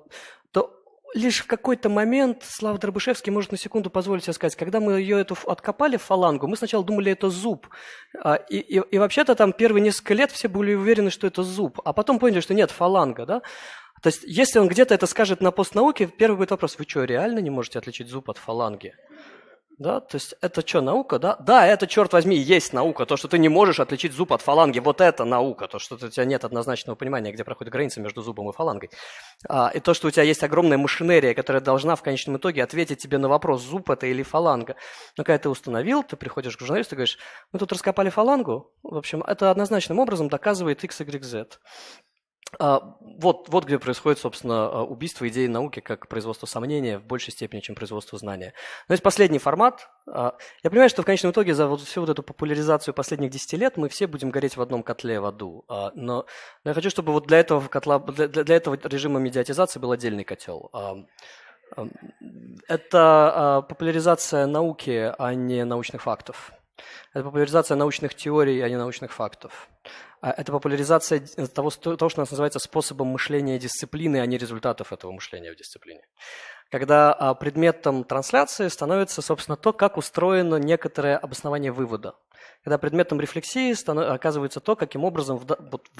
то лишь в какой-то момент Слава Дробышевский может на секунду позволить себе сказать, когда мы ее эту откопали в фалангу, мы сначала думали, это зуб. А, и, и, и вообще-то там первые несколько лет все были уверены, что это зуб. А потом поняли, что нет, фаланга. Да? То есть, если он где-то это скажет на постнауке, первый будет вопрос, вы что, реально не можете отличить зуб от фаланги? Да, то есть это что, наука, да? Да, это, черт возьми, есть наука. То, что ты не можешь отличить зуб от фаланги, вот это наука. То, что у тебя нет однозначного понимания, где проходит граница между зубом и фалангой. А, и то, что у тебя есть огромная машинерия, которая должна в конечном итоге ответить тебе на вопрос, зуб это или фаланга. Но когда ты установил, ты приходишь к журналисту и говоришь, мы тут раскопали фалангу. В общем, это однозначным образом доказывает x, y, z. А, вот, вот где происходит, собственно, а, убийство идеи науки как производство сомнения в большей степени, чем производство знания. Но есть последний формат. А, я понимаю, что в конечном итоге за вот всю вот эту популяризацию последних 10 лет мы все будем гореть в одном котле в аду. Но я хочу, чтобы вот для этого, котла, для, для этого режима медиатизации был отдельный котел. Это популяризация науки, а не научных фактов. Это популяризация научных теорий, а не научных фактов. А, это популяризация э, того, того, что у нас называется способом мышления дисциплины, а не результатов этого мышления в дисциплине когда а, предметом трансляции становится, собственно, то, как устроено некоторое обоснование вывода. Когда предметом рефлексии оказывается то, каким образом в,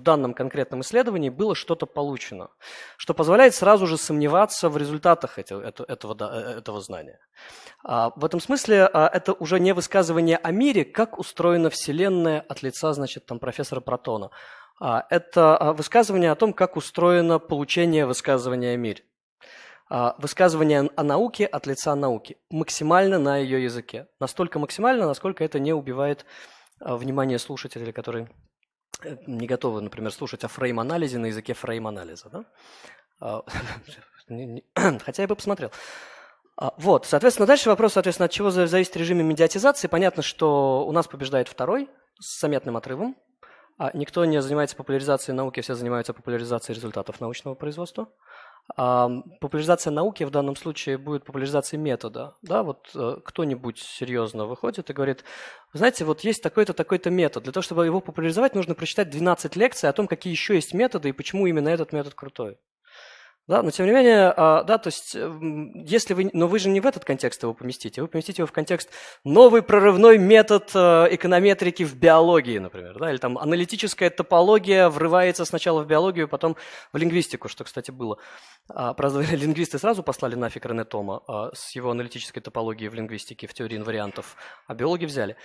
данном конкретном исследовании было что-то получено, что позволяет сразу же сомневаться в результатах этого, э, этого знания. А, в этом смысле а, это уже не высказывание о мире, как устроена Вселенная от лица, значит, там, профессора Протона. это высказывание о том, как устроено получение высказывания о мире. А, высказывание о науке от лица науки. Максимально на ее языке. Настолько максимально, насколько это не убивает а, внимание слушателей, которые э, не готовы, например, слушать о фрейм-анализе на языке фрейм-анализа. Да? А, хотя я бы посмотрел. Вот, соответственно, дальше вопрос, соответственно, от чего зависит режим медиатизации. Понятно, что у нас побеждает второй с заметным отрывом. Никто не занимается популяризацией науки, все занимаются популяризацией результатов научного производства популяризация науки в данном случае будет популяризацией метода. Да, вот э, кто-нибудь серьезно выходит и говорит, знаете, вот есть такой-то, такой-то метод. Для того, чтобы его популяризовать, нужно прочитать 12 лекций о том, какие еще есть методы и почему именно этот метод крутой. Да, но тем не менее, а, да, то есть, э, если вы, но вы же не в этот контекст его поместите, вы поместите его в контекст новый прорывной метод э, эконометрики в биологии, например, да, или там аналитическая топология врывается сначала в биологию, потом в лингвистику, что, кстати, было. А, правда, лингвисты сразу послали нафиг Рене Тома а, с его аналитической топологией в лингвистике, в теории инвариантов, а биологи взяли.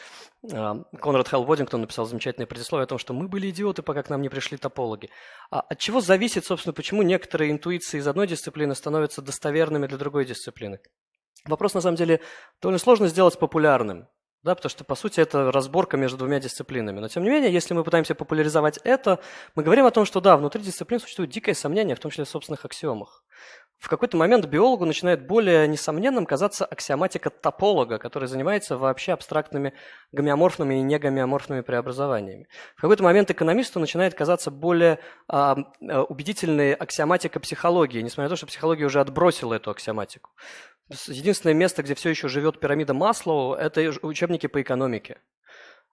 Конрад Хелл Водингтон написал замечательное предисловие о том, что мы были идиоты, пока к нам не пришли топологи. От чего зависит, собственно, почему некоторые интуиции традиции из одной дисциплины становятся достоверными для другой дисциплины. Вопрос, на самом деле, довольно сложно сделать популярным, да, потому что, по сути, это разборка между двумя дисциплинами. Но, тем не менее, если мы пытаемся популяризовать это, мы говорим о том, что да, внутри дисциплин существует дикое сомнение, в том числе в собственных аксиомах. В какой-то момент биологу начинает более несомненным казаться аксиоматика тополога, который занимается вообще абстрактными гомеоморфными и негомеоморфными преобразованиями. В какой-то момент экономисту начинает казаться более а, э, убедительной аксиоматика психологии, несмотря на то, что психология уже отбросила эту аксиоматику. Единственное место, где все еще живет пирамида Маслоу, это учебники по экономике.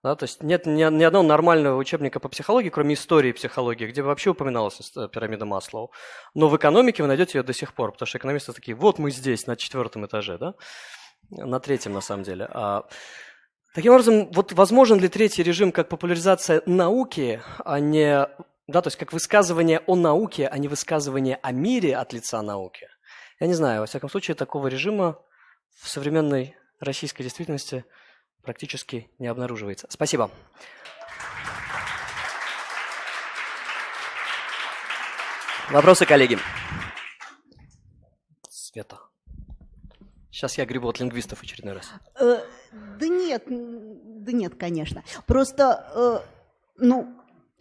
Да, то есть нет ни, ни одного нормального учебника по психологии, кроме истории психологии, где вообще упоминалась пирамида Маслоу. Но в экономике вы найдете ее до сих пор, потому что экономисты такие, вот мы здесь, на четвертом этаже, да? На третьем, на самом деле. А, таким образом, вот возможен ли третий режим как популяризация науки, а не... Да, то есть как высказывание о науке, а не высказывание о мире от лица науки? Я не знаю, во всяком случае, такого режима в современной российской действительности – практически не обнаруживается. Спасибо. Вопросы, коллеги? Света. Сейчас я грибу от лингвистов очередной раз. Э, да нет, да нет, конечно. Просто, э, ну,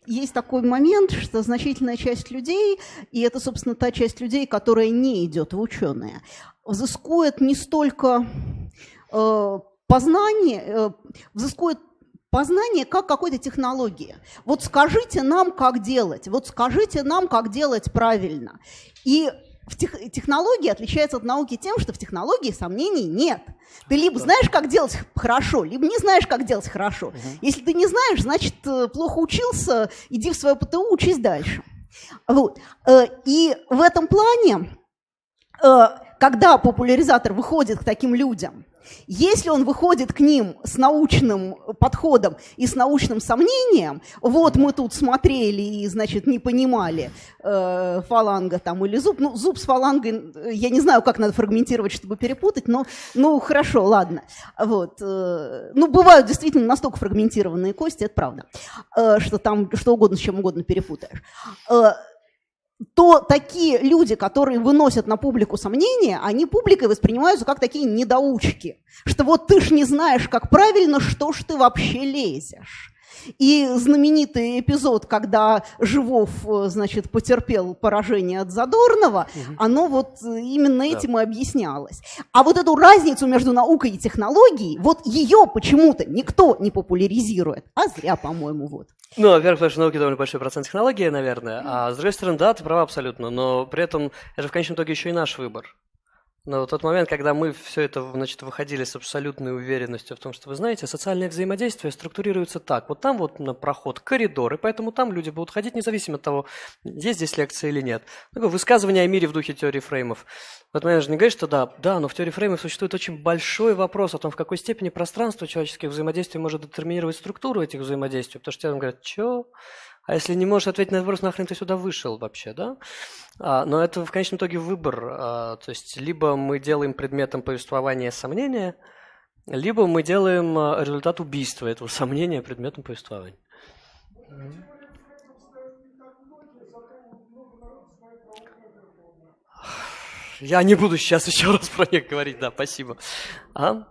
есть такой момент, что значительная часть людей, и это, собственно, та часть людей, которая не идет в ученые, взыскует не столько э, познание, э, взыскует познание как какой-то технологии. Вот скажите нам, как делать, вот скажите нам, как делать правильно. И в тех, отличается от науки тем, что в технологии сомнений нет. Ты либо знаешь, как делать хорошо, либо не знаешь, как делать хорошо. Если ты не знаешь, значит, э, плохо учился, иди в свое ПТУ, учись дальше. Вот. Э, и в этом плане когда популяризатор выходит к таким людям, если он выходит к ним с научным подходом и с научным сомнением, вот мы тут смотрели и, значит, не понимали э, фаланга там или зуб. Ну, зуб с фалангой, э, я не знаю, как надо фрагментировать, чтобы перепутать, но, ну, хорошо, ладно. Вот. Э, ну, бывают действительно настолько фрагментированные кости, это правда, э, что там что угодно с чем угодно перепутаешь. Э, то такие люди, которые выносят на публику сомнения, они публикой воспринимаются как такие недоучки, что вот ты ж не знаешь, как правильно, что ж ты вообще лезешь. И знаменитый эпизод, когда Живов, э, значит, потерпел поражение от Задорнова, угу. оно вот э, именно этим да. и объяснялось. А вот эту разницу между наукой и технологией, вот ее почему-то никто не популяризирует, а зря, по-моему, вот. Ну, во-первых, потому что науки довольно большой процент технологии, наверное, а с другой стороны, да, ты права абсолютно, но при этом это же в конечном итоге еще и наш выбор. Но в тот момент, когда мы все это значит, выходили с абсолютной уверенностью в том, что вы знаете, социальное взаимодействие структурируется так. Вот там вот на проход коридор, и поэтому там люди будут ходить независимо от того, есть здесь лекция или нет. Такое ну, высказывание о мире в духе теории фреймов. Вот момент же не говорит, что да, да, но в теории фреймов существует очень большой вопрос о том, в какой степени пространство человеческих взаимодействий может детерминировать структуру этих взаимодействий. Потому что тебе говорят, что а если не можешь ответить на вопрос, нахрен ты сюда вышел вообще, да? А, но это в конечном итоге выбор. А, то есть либо мы делаем предметом повествования сомнения, либо мы делаем а, результат убийства этого сомнения предметом повествования. Я не буду сейчас еще раз про них говорить, да, спасибо. А?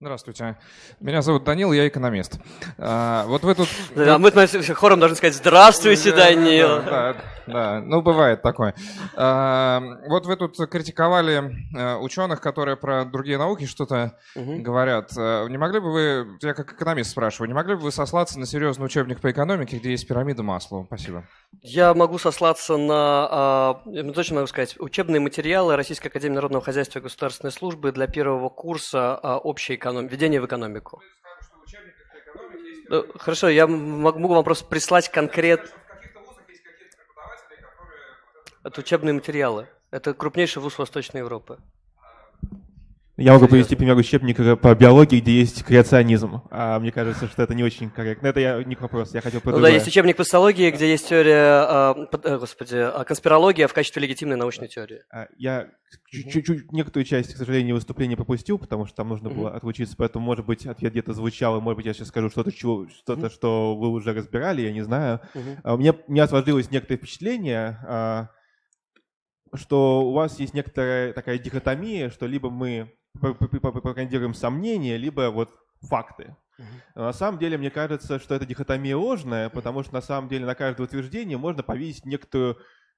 Здравствуйте. Меня зовут Данил, я экономист. А, вот вы тут... Да, мы хором должны сказать «Здравствуйте, Данил!» Да, да, да. ну бывает такое. А, вот вы тут критиковали э, ученых, которые про другие науки что-то угу. говорят. Э, не могли бы вы, я как экономист спрашиваю, не могли бы вы сослаться на серьезный учебник по экономике, где есть пирамида масла? Спасибо. Я могу сослаться на, э, точно могу сказать, учебные материалы Российской Академии Народного Хозяйства и Государственной Службы для первого курса э, общей эконом... введение в экономику. Ну, хорошо, я могу вам просто прислать конкрет... Это учебные материалы. Это крупнейший вуз Восточной Европы. А, я могу Серьезно? привести пример учебника по биологии, где есть креационизм. А мне кажется, что это не очень корректно. Это я, не вопрос, я хотел про ну, Да, есть учебник по социологии, где есть теория, а, э, под, господи, э, конспирология в качестве легитимной научной теории. А, я чуть-чуть некоторую часть, к сожалению, выступления пропустил, потому что там нужно было mm отлучиться, поэтому, может быть, ответ где-то звучал, и, может быть, я сейчас скажу что-то, чего, что-то, что вы уже разбирали, я не знаю. Mm-hmm. А, у меня, сложилось некоторое впечатление, что у вас есть некоторая такая дихотомия, что либо мы пропагандируем сомнения, либо вот факты. uh На самом деле, мне кажется, что это дихотомия ложная, потому что на самом деле на каждое утверждение можно повесить некоторую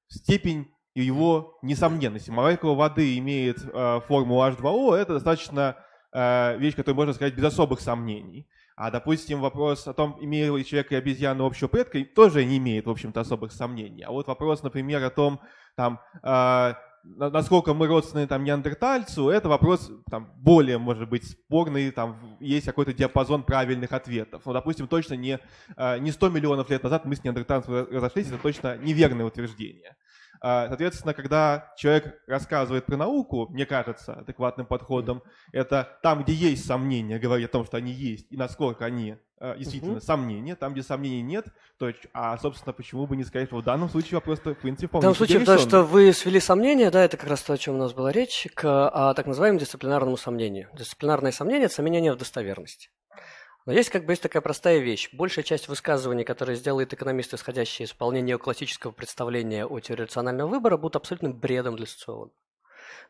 степень его несомненности. Молекула воды имеет а, форму H2O, это достаточно а, вещь, которую можно сказать без особых сомнений. А, допустим, вопрос о том, имеет ли человек и обезьяна общего предка, тоже не имеет, в общем-то, особых сомнений. А вот вопрос, например, о том, там, а, насколько мы родственные там неандертальцу, это вопрос там более, может быть, спорный, там есть какой-то диапазон правильных ответов. Ну, допустим, точно не, э, не 100 миллионов лет назад мы с неандертальцем разошлись, это точно неверное утверждение. А, соответственно, когда человек рассказывает про науку, мне кажется, адекватным подходом, это там, где есть сомнения, говорит о том, что они есть, и насколько они а, действительно угу. сомнения, там, где сомнений нет, то, а, собственно, почему бы не сказать, что в данном случае вопрос, в принципе, вполне В данном случае, потому что вы свели сомнения, да, это как раз то, о чем у нас была речь, к а, так называемому дисциплинарному сомнению. Дисциплинарное сомнение – это сомнение в достоверности. Но есть как бы есть такая простая вещь. Большая часть высказываний, которые сделает экономист, исходящие из вполне классического представления о теории рационального выбора, будут абсолютным бредом для социолога.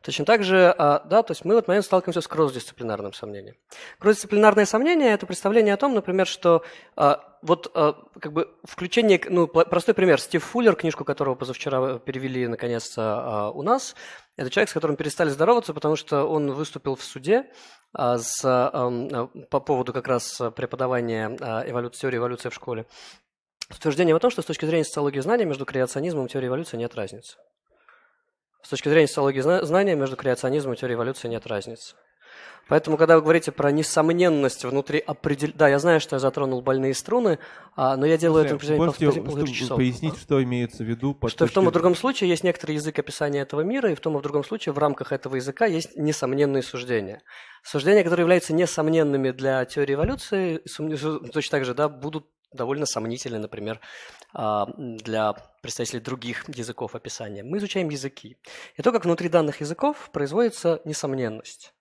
Точно так же, а, да, то есть мы в этот момент сталкиваемся с кросс-дисциплинарным сомнением. Кросс-дисциплинарное сомнение – это представление о том, например, что а, вот а, как бы включение, ну, простой пример, Стив Фуллер, книжку которого позавчера перевели, наконец, у нас, это человек, с которым перестали здороваться, потому что он выступил в суде а, с, а, по поводу как раз преподавания а, эволюции, теории эволюции в школе с утверждением о том, что с точки зрения социологии знания между креационизмом и теорией эволюции нет разницы. С точки зрения социологии знания между креационизмом и теорией эволюции нет разницы. Поэтому, когда вы говорите про несомненность внутри определения... Да, я знаю, что я затронул больные струны, а, но я делаю Слушай, это определение по, по, часов. Пояснить, что имеется в виду? Под что точки... в том и другом случае есть некоторый язык описания этого мира, и в том и в другом случае в рамках этого языка есть несомненные суждения. Суждения, которые являются несомненными для теории эволюции, точно так же да, будут довольно сомнительны, например, а, для представителей других языков описания. Мы изучаем языки. И то, как внутри данных языков производится несомненность.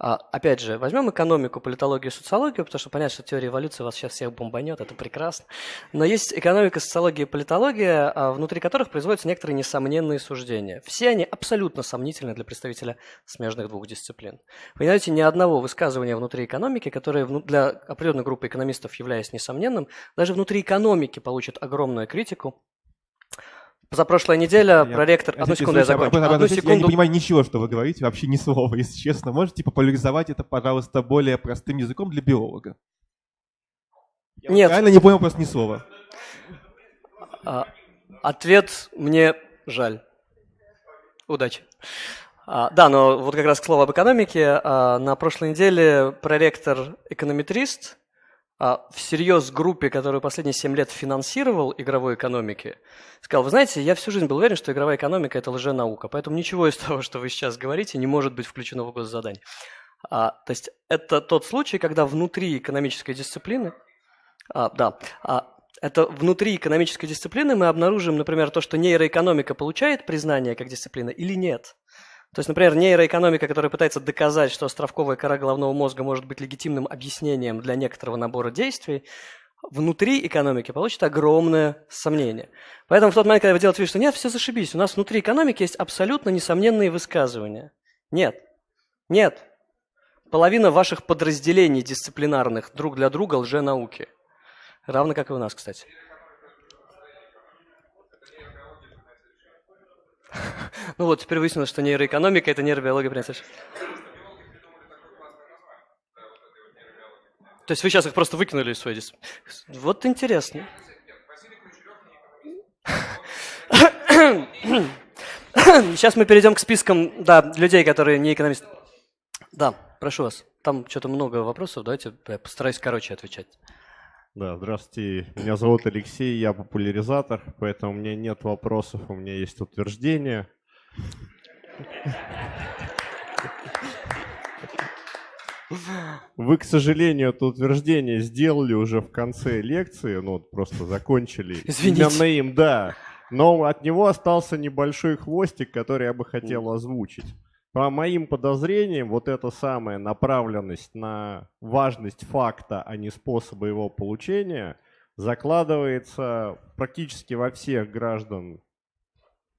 А, опять же, возьмем экономику, политологию, социологию, потому что понятно, что теория эволюции вас сейчас всех бомбанет, это прекрасно. Но есть экономика, социология и политология, а, внутри которых производятся некоторые несомненные суждения. Все они абсолютно сомнительны для представителя смежных двух дисциплин. Вы не найдете ни одного высказывания внутри экономики, которое для определенной группы экономистов, являясь несомненным, даже внутри экономики получит огромную критику за прошлую неделю я... проректор... Одну секунду, я закончу. Об, об, Одну секунду. Я не понимаю ничего, что вы говорите, вообще ни слова, если честно. Можете популяризовать это, пожалуйста, более простым языком для биолога? Я Нет. реально не понял просто ни слова. А, ответ мне жаль. Удачи. А, да, но вот как раз к слову об экономике. А, на прошлой неделе проректор-эконометрист а всерьез группе, которую последние 7 лет финансировал игровой экономики, сказал, вы знаете, я всю жизнь был уверен, что игровая экономика – это лженаука, поэтому ничего из того, что вы сейчас говорите, не может быть включено в госзадание. А, то есть это тот случай, когда внутри экономической дисциплины, а, да, а, это внутри экономической дисциплины мы обнаружим, например, то, что нейроэкономика получает признание как дисциплина или нет. То есть, например, нейроэкономика, которая пытается доказать, что островковая кора головного мозга может быть легитимным объяснением для некоторого набора действий, внутри экономики получит огромное сомнение. Поэтому в тот момент, когда вы делаете вид, что нет, все зашибись, у нас внутри экономики есть абсолютно несомненные высказывания. Нет. Нет. Половина ваших подразделений дисциплинарных друг для друга лженауки. Равно как и у нас, кстати. Ну вот, теперь выяснилось, что нейроэкономика – это нейробиология принцесса. То есть вы сейчас их просто выкинули из своей дис... Вот интересно. Сейчас мы перейдем к спискам да, людей, которые не экономисты. Да, прошу вас. Там что-то много вопросов. Давайте я постараюсь короче отвечать. Да, здравствуйте. Меня зовут Алексей, я популяризатор, поэтому у меня нет вопросов, у меня есть утверждение. Вы, к сожалению, это утверждение сделали уже в конце лекции, ну вот просто закончили. Извините. Именно им, да. Но от него остался небольшой хвостик, который я бы хотел озвучить. По моим подозрениям, вот эта самая направленность на важность факта, а не способа его получения, закладывается практически во всех граждан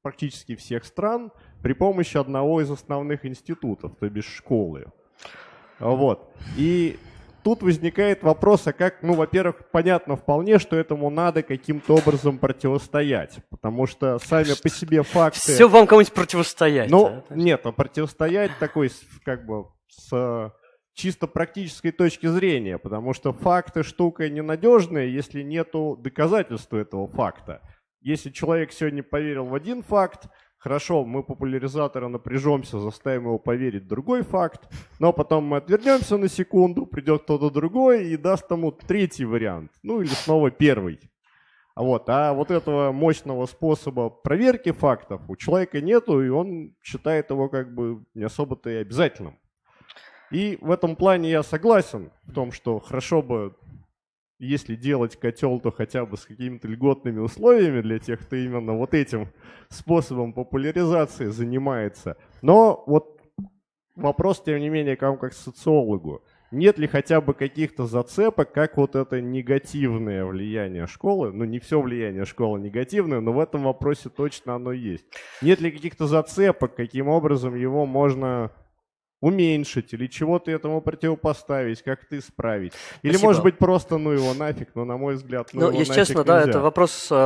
практически всех стран при помощи одного из основных институтов, то бишь школы. Вот. И Тут возникает вопрос, а как, ну, во-первых, понятно вполне, что этому надо каким-то образом противостоять, потому что сами по себе факты... Все вам кому-нибудь противостоять. Ну, да? нет, а противостоять такой, как бы, с чисто практической точки зрения, потому что факты штука ненадежная, если нету доказательства этого факта. Если человек сегодня поверил в один факт, хорошо, мы популяризатора напряжемся, заставим его поверить другой факт, но потом мы отвернемся на секунду, придет кто-то другой и даст ему третий вариант, ну или снова первый. А Вот, а вот этого мощного способа проверки фактов у человека нету, и он считает его как бы не особо-то и обязательным. И в этом плане я согласен в том, что хорошо бы если делать котел, то хотя бы с какими-то льготными условиями для тех, кто именно вот этим способом популяризации занимается. Но вот вопрос, тем не менее, к вам как социологу. Нет ли хотя бы каких-то зацепок, как вот это негативное влияние школы, ну не все влияние школы негативное, но в этом вопросе точно оно есть. Нет ли каких-то зацепок, каким образом его можно уменьшить или чего-то этому противопоставить, как ты исправить. Или, Спасибо. может быть, просто ну его нафиг, но на мой взгляд, ну, ну его если нафиг честно, нельзя. да, это вопрос, э, э,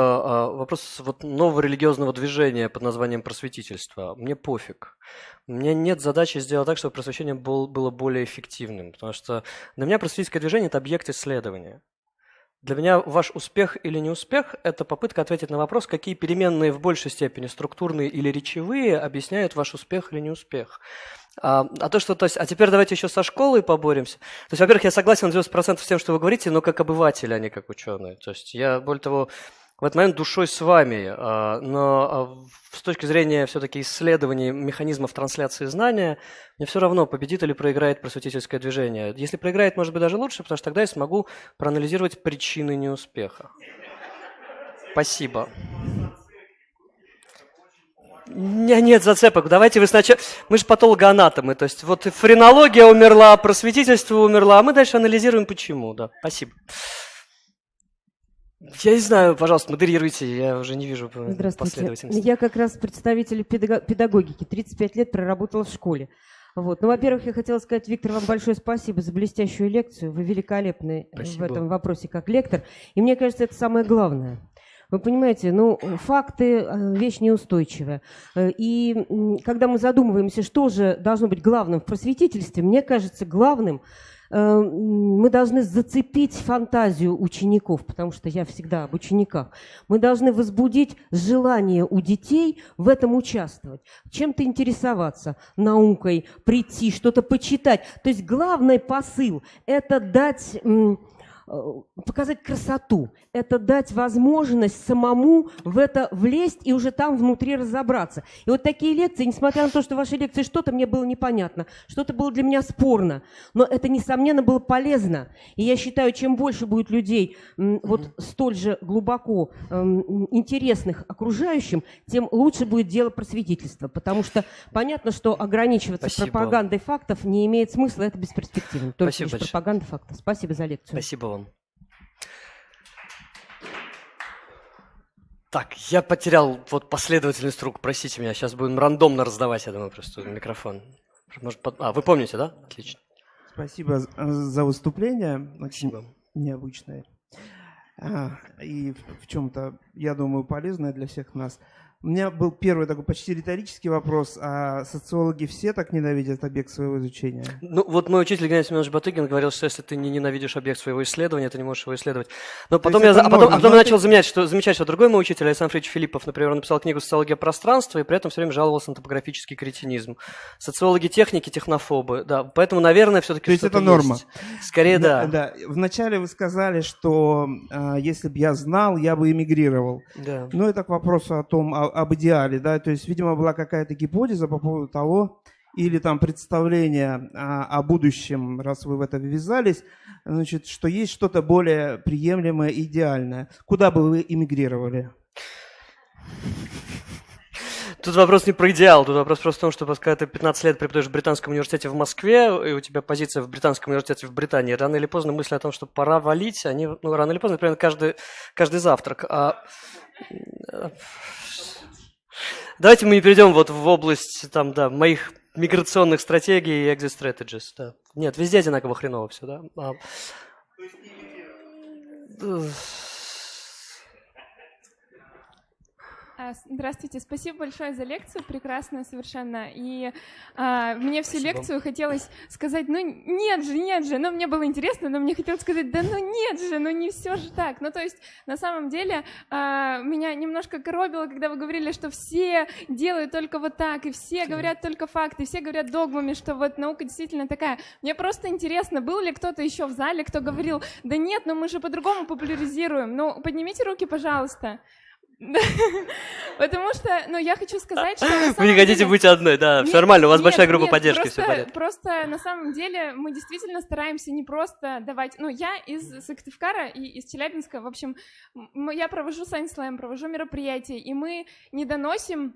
вопрос вот нового религиозного движения под названием просветительство. Мне пофиг. У меня нет задачи сделать так, чтобы просвещение был, было более эффективным, потому что для меня просветительское движение – это объект исследования. Для меня ваш успех или неуспех – это попытка ответить на вопрос, какие переменные в большей степени структурные или речевые объясняют ваш успех или неуспех. А, а то, что, то есть, а теперь давайте еще со школой поборемся. То есть, во-первых, я согласен на 90% с тем, что вы говорите, но как обыватель, а не как ученый. То есть, я, более того, в этот момент душой с вами, а, но а, с точки зрения все-таки исследований механизмов трансляции знания, мне все равно, победит или проиграет просветительское движение. Если проиграет, может быть, даже лучше, потому что тогда я смогу проанализировать причины неуспеха. Спасибо. Нет, зацепок. Давайте вы сначала... Мы же патологоанатомы. То есть вот френология умерла, просветительство умерло, а мы дальше анализируем, почему. Да, спасибо. Я не знаю, пожалуйста, модерируйте, я уже не вижу э, последовательности. Я как раз представитель педагогики, 35 лет проработала в школе. Вот. Ну, во-первых, я хотела сказать, Виктор, вам большое спасибо за блестящую лекцию. Вы великолепны спасибо. в этом вопросе как лектор. И мне кажется, это самое главное – вы понимаете, ну, факты э, – вещь неустойчивая. Э, и когда мы задумываемся, что же должно быть главным в просветительстве, мне кажется, главным э, мы должны зацепить фантазию учеников, потому что я всегда об учениках. Мы должны возбудить желание у детей в этом участвовать, чем-то интересоваться, наукой, прийти, что-то почитать. То есть главный посыл – это дать Э, показать красоту, это дать возможность самому в это влезть и уже там внутри разобраться. И вот такие лекции, несмотря на то, что ваши лекции что-то мне было непонятно, что-то было для меня спорно, но это, несомненно, было полезно. И я считаю, чем больше будет людей вот столь же глубоко эм, интересных окружающим, тем лучше будет дело просветительства, потому что понятно, что ограничиваться Спасибо. пропагандой фактов не имеет смысла, это бесперспективно. Только Спасибо лишь большое. пропаганда фактов. Спасибо за лекцию. Спасибо вам. Так, я потерял вот последовательность рук, простите меня. Сейчас будем рандомно раздавать, я думаю, просто микрофон. Может, под... А, вы помните, да? Отлично. Спасибо э, за выступление. Очень Спасибо. необычное. А, и в чем-то, я думаю, полезное для всех нас. У меня был первый такой почти риторический вопрос. А социологи все так ненавидят объект своего изучения? Ну, вот мой учитель Геннадий Семенович Батыгин говорил, что если ты не ненавидишь объект своего исследования, ты не можешь его исследовать. Но потом я, а потом, а потом я начал замечать, что, замечать, что другой мой учитель, Александр Фрич Филиппов, например, написал книгу «Социология пространства» и при этом все время жаловался на топографический кретинизм. Социологи техники – технофобы. Да, поэтому, наверное, все-таки То есть это норма? Есть. Скорее, да. да. да. Вначале вы сказали, что э, если бы я знал, я бы эмигрировал. Да. Но ну, это к вопросу о том, а об идеале, да, то есть, видимо, была какая-то гипотеза по поводу того, или там представление о, а, о будущем, раз вы в это ввязались, значит, что есть что-то более приемлемое идеальное. Куда бы вы эмигрировали? Тут вопрос не про идеал, тут вопрос просто в том, что когда ты 15 лет преподаешь в британском университете в Москве, и у тебя позиция в британском университете в Британии, рано или поздно мысли о том, что пора валить, они, ну, рано или поздно, примерно каждый, каждый завтрак. А... а Давайте мы не перейдем вот в область там, да, моих миграционных стратегий и exit strategies. Да. Нет, везде одинаково хреново все, да. А... А, здравствуйте, спасибо большое за лекцию, прекрасную совершенно. И а, мне всю спасибо. лекцию хотелось сказать, ну нет же, нет же, но ну, мне было интересно, но мне хотелось сказать, да ну нет же, ну не все же так. Ну то есть на самом деле а, меня немножко коробило, когда вы говорили, что все делают только вот так, и все говорят только факты, все говорят догмами, что вот наука действительно такая. Мне просто интересно, был ли кто-то еще в зале, кто говорил, да нет, но ну мы же по-другому популяризируем. Ну поднимите руки, пожалуйста. Потому что, ну, я хочу сказать, что... Вы не хотите быть одной, да, нет, все нормально, у вас большая группа поддержки, все понятно. Просто, на самом деле, мы действительно стараемся не просто давать... Ну, я из Сыктывкара и из Челябинска, в общем, я провожу, Сань Слэм, провожу мероприятия, и мы не доносим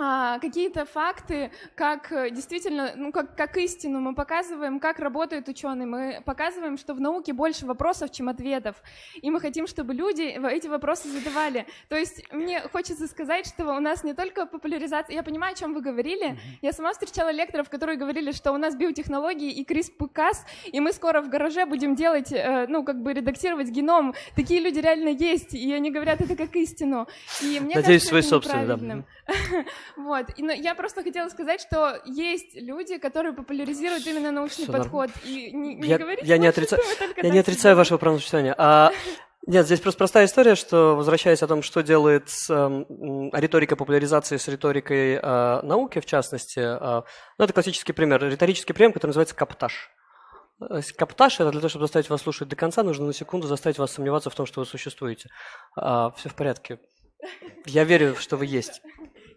а, какие-то факты, как э, действительно, ну, как, как истину. Мы показываем, как работают ученые. Мы показываем, что в науке больше вопросов, чем ответов. И мы хотим, чтобы люди эти вопросы задавали. То есть мне хочется сказать, что у нас не только популяризация... Я понимаю, о чем вы говорили. Я сама встречала лекторов, которые говорили, что у нас биотехнологии и CRISPR-Cas, и мы скоро в гараже будем делать, э, ну, как бы редактировать геном. Такие люди реально есть, и они говорят это как истину. И мне Надеюсь, кажется, свой собственный, да. Вот. И, но ну, я просто хотела сказать, что есть люди, которые популяризируют именно научный Все подход. И не, не я, говорите, я не, отрица... я не отрицаю вашего правоночитания. А нет, здесь просто простая история, что, возвращаясь о том, что делает э, риторика популяризации с риторикой э, науки, в частности, э, ну, это классический пример, риторический прием, который называется каптаж. Каптаж – это для того, чтобы заставить вас слушать до конца, нужно на секунду заставить вас сомневаться в том, что вы существуете. Э, а, все в порядке. Я верю, что вы есть.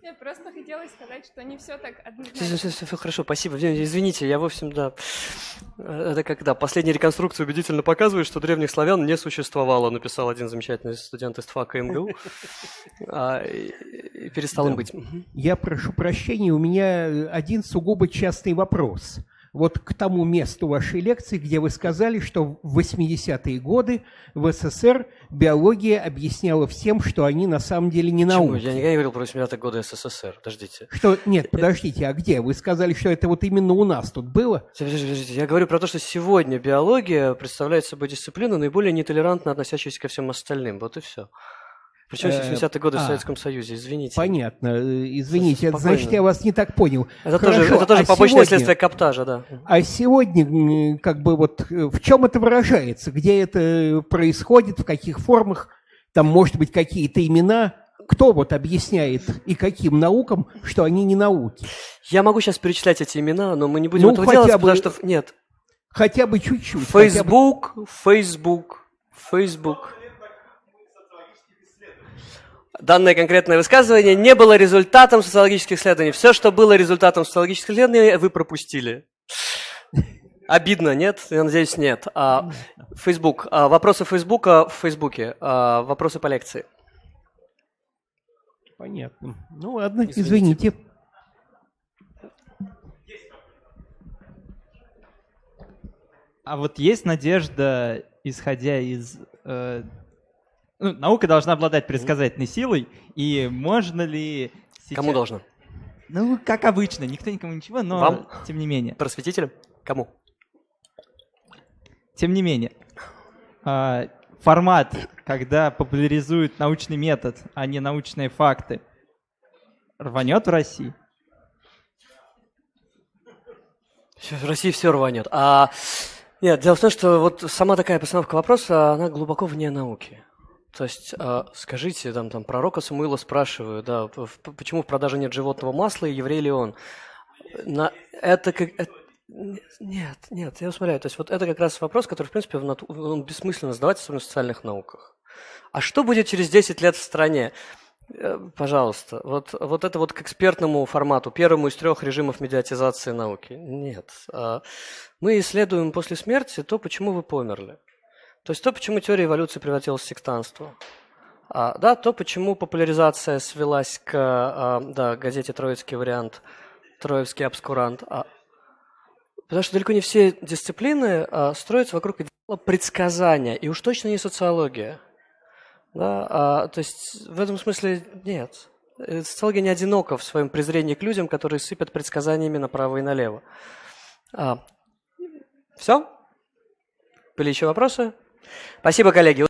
Я просто хотела сказать, что не все так однозначно. Все, все, все, хорошо, спасибо. Извините, я вовсе, да. Это как, да, последняя реконструкция убедительно показывает, что древних славян не существовало, написал один замечательный студент из ТФАКа МГУ. А, и перестал им быть. Я прошу прощения, у меня один сугубо частный вопрос вот к тому месту вашей лекции, где вы сказали, что в 80-е годы в СССр биология объясняла всем, что они на самом деле не Почему? науки. Я не говорил про 80-е годы СССР, подождите. Что, нет, подождите, а где? Вы сказали, что это вот именно у нас тут было? Подождите, подождите. я говорю про то, что сегодня биология представляет собой дисциплину наиболее нетолерантно относящуюся ко всем остальным, вот и все. Причем 70-е э, годы в а, Советском Союзе, извините. Понятно, э, извините, Спокойно. значит, я вас не так понял. Это Хорошо, тоже, это тоже а побочное сегодня, следствие каптажа, да. А сегодня, как бы, вот э, в чем это выражается? Где это происходит, в каких формах? Там, может быть, какие-то имена? Кто вот объясняет и каким наукам, что они не науки? Я могу сейчас перечислять эти имена, но мы не будем ну, этого делать, бы, потому что... Нет. Хотя бы чуть-чуть. Facebook, бы... Facebook, Facebook данное конкретное высказывание не было результатом социологических исследований. Все, что было результатом социологических исследований, вы пропустили. Обидно, нет? Я надеюсь, нет. А Фейсбук. А, вопросы Фейсбука в Фейсбуке. А, вопросы по лекции. Понятно. Ну, ладно, извините. извините. А вот есть надежда, исходя из э, ну, наука должна обладать предсказательной силой, и можно ли сейчас... Кому должна? Ну, как обычно, никто никому ничего, но Вам? тем не менее. Просветителям? Кому? Тем не менее, а, формат, когда популяризуют научный метод, а не научные факты, рванет в России? В России все рванет. А... Нет, дело в том, что вот сама такая постановка вопроса, она глубоко вне науки. То есть, а, скажите, там, там пророка Самуила спрашивают, да, почему в продаже нет животного масла и еврей ли он? На, это как... Это, нет, нет, я усмотряю. То есть вот это как раз вопрос, который, в принципе, в нату... он бессмысленно задавать, особенно в социальных науках. А что будет через 10 лет в стране? Э, пожалуйста, вот, вот это вот к экспертному формату, первому из трех режимов медиатизации науки. Нет. А, мы исследуем после смерти то, почему вы померли. То есть то, почему теория эволюции превратилась в сектанство. А, да, то, почему популяризация свелась к а, да, газете «Троицкий вариант», «Троевский обскурант». А, потому что далеко не все дисциплины а, строятся вокруг предсказания, и уж точно не социология. Да, а, то есть в этом смысле нет. Э, социология не одинока в своем презрении к людям, которые сыпят предсказаниями направо и налево. А, все? Были еще вопросы? Спасибо, коллеги.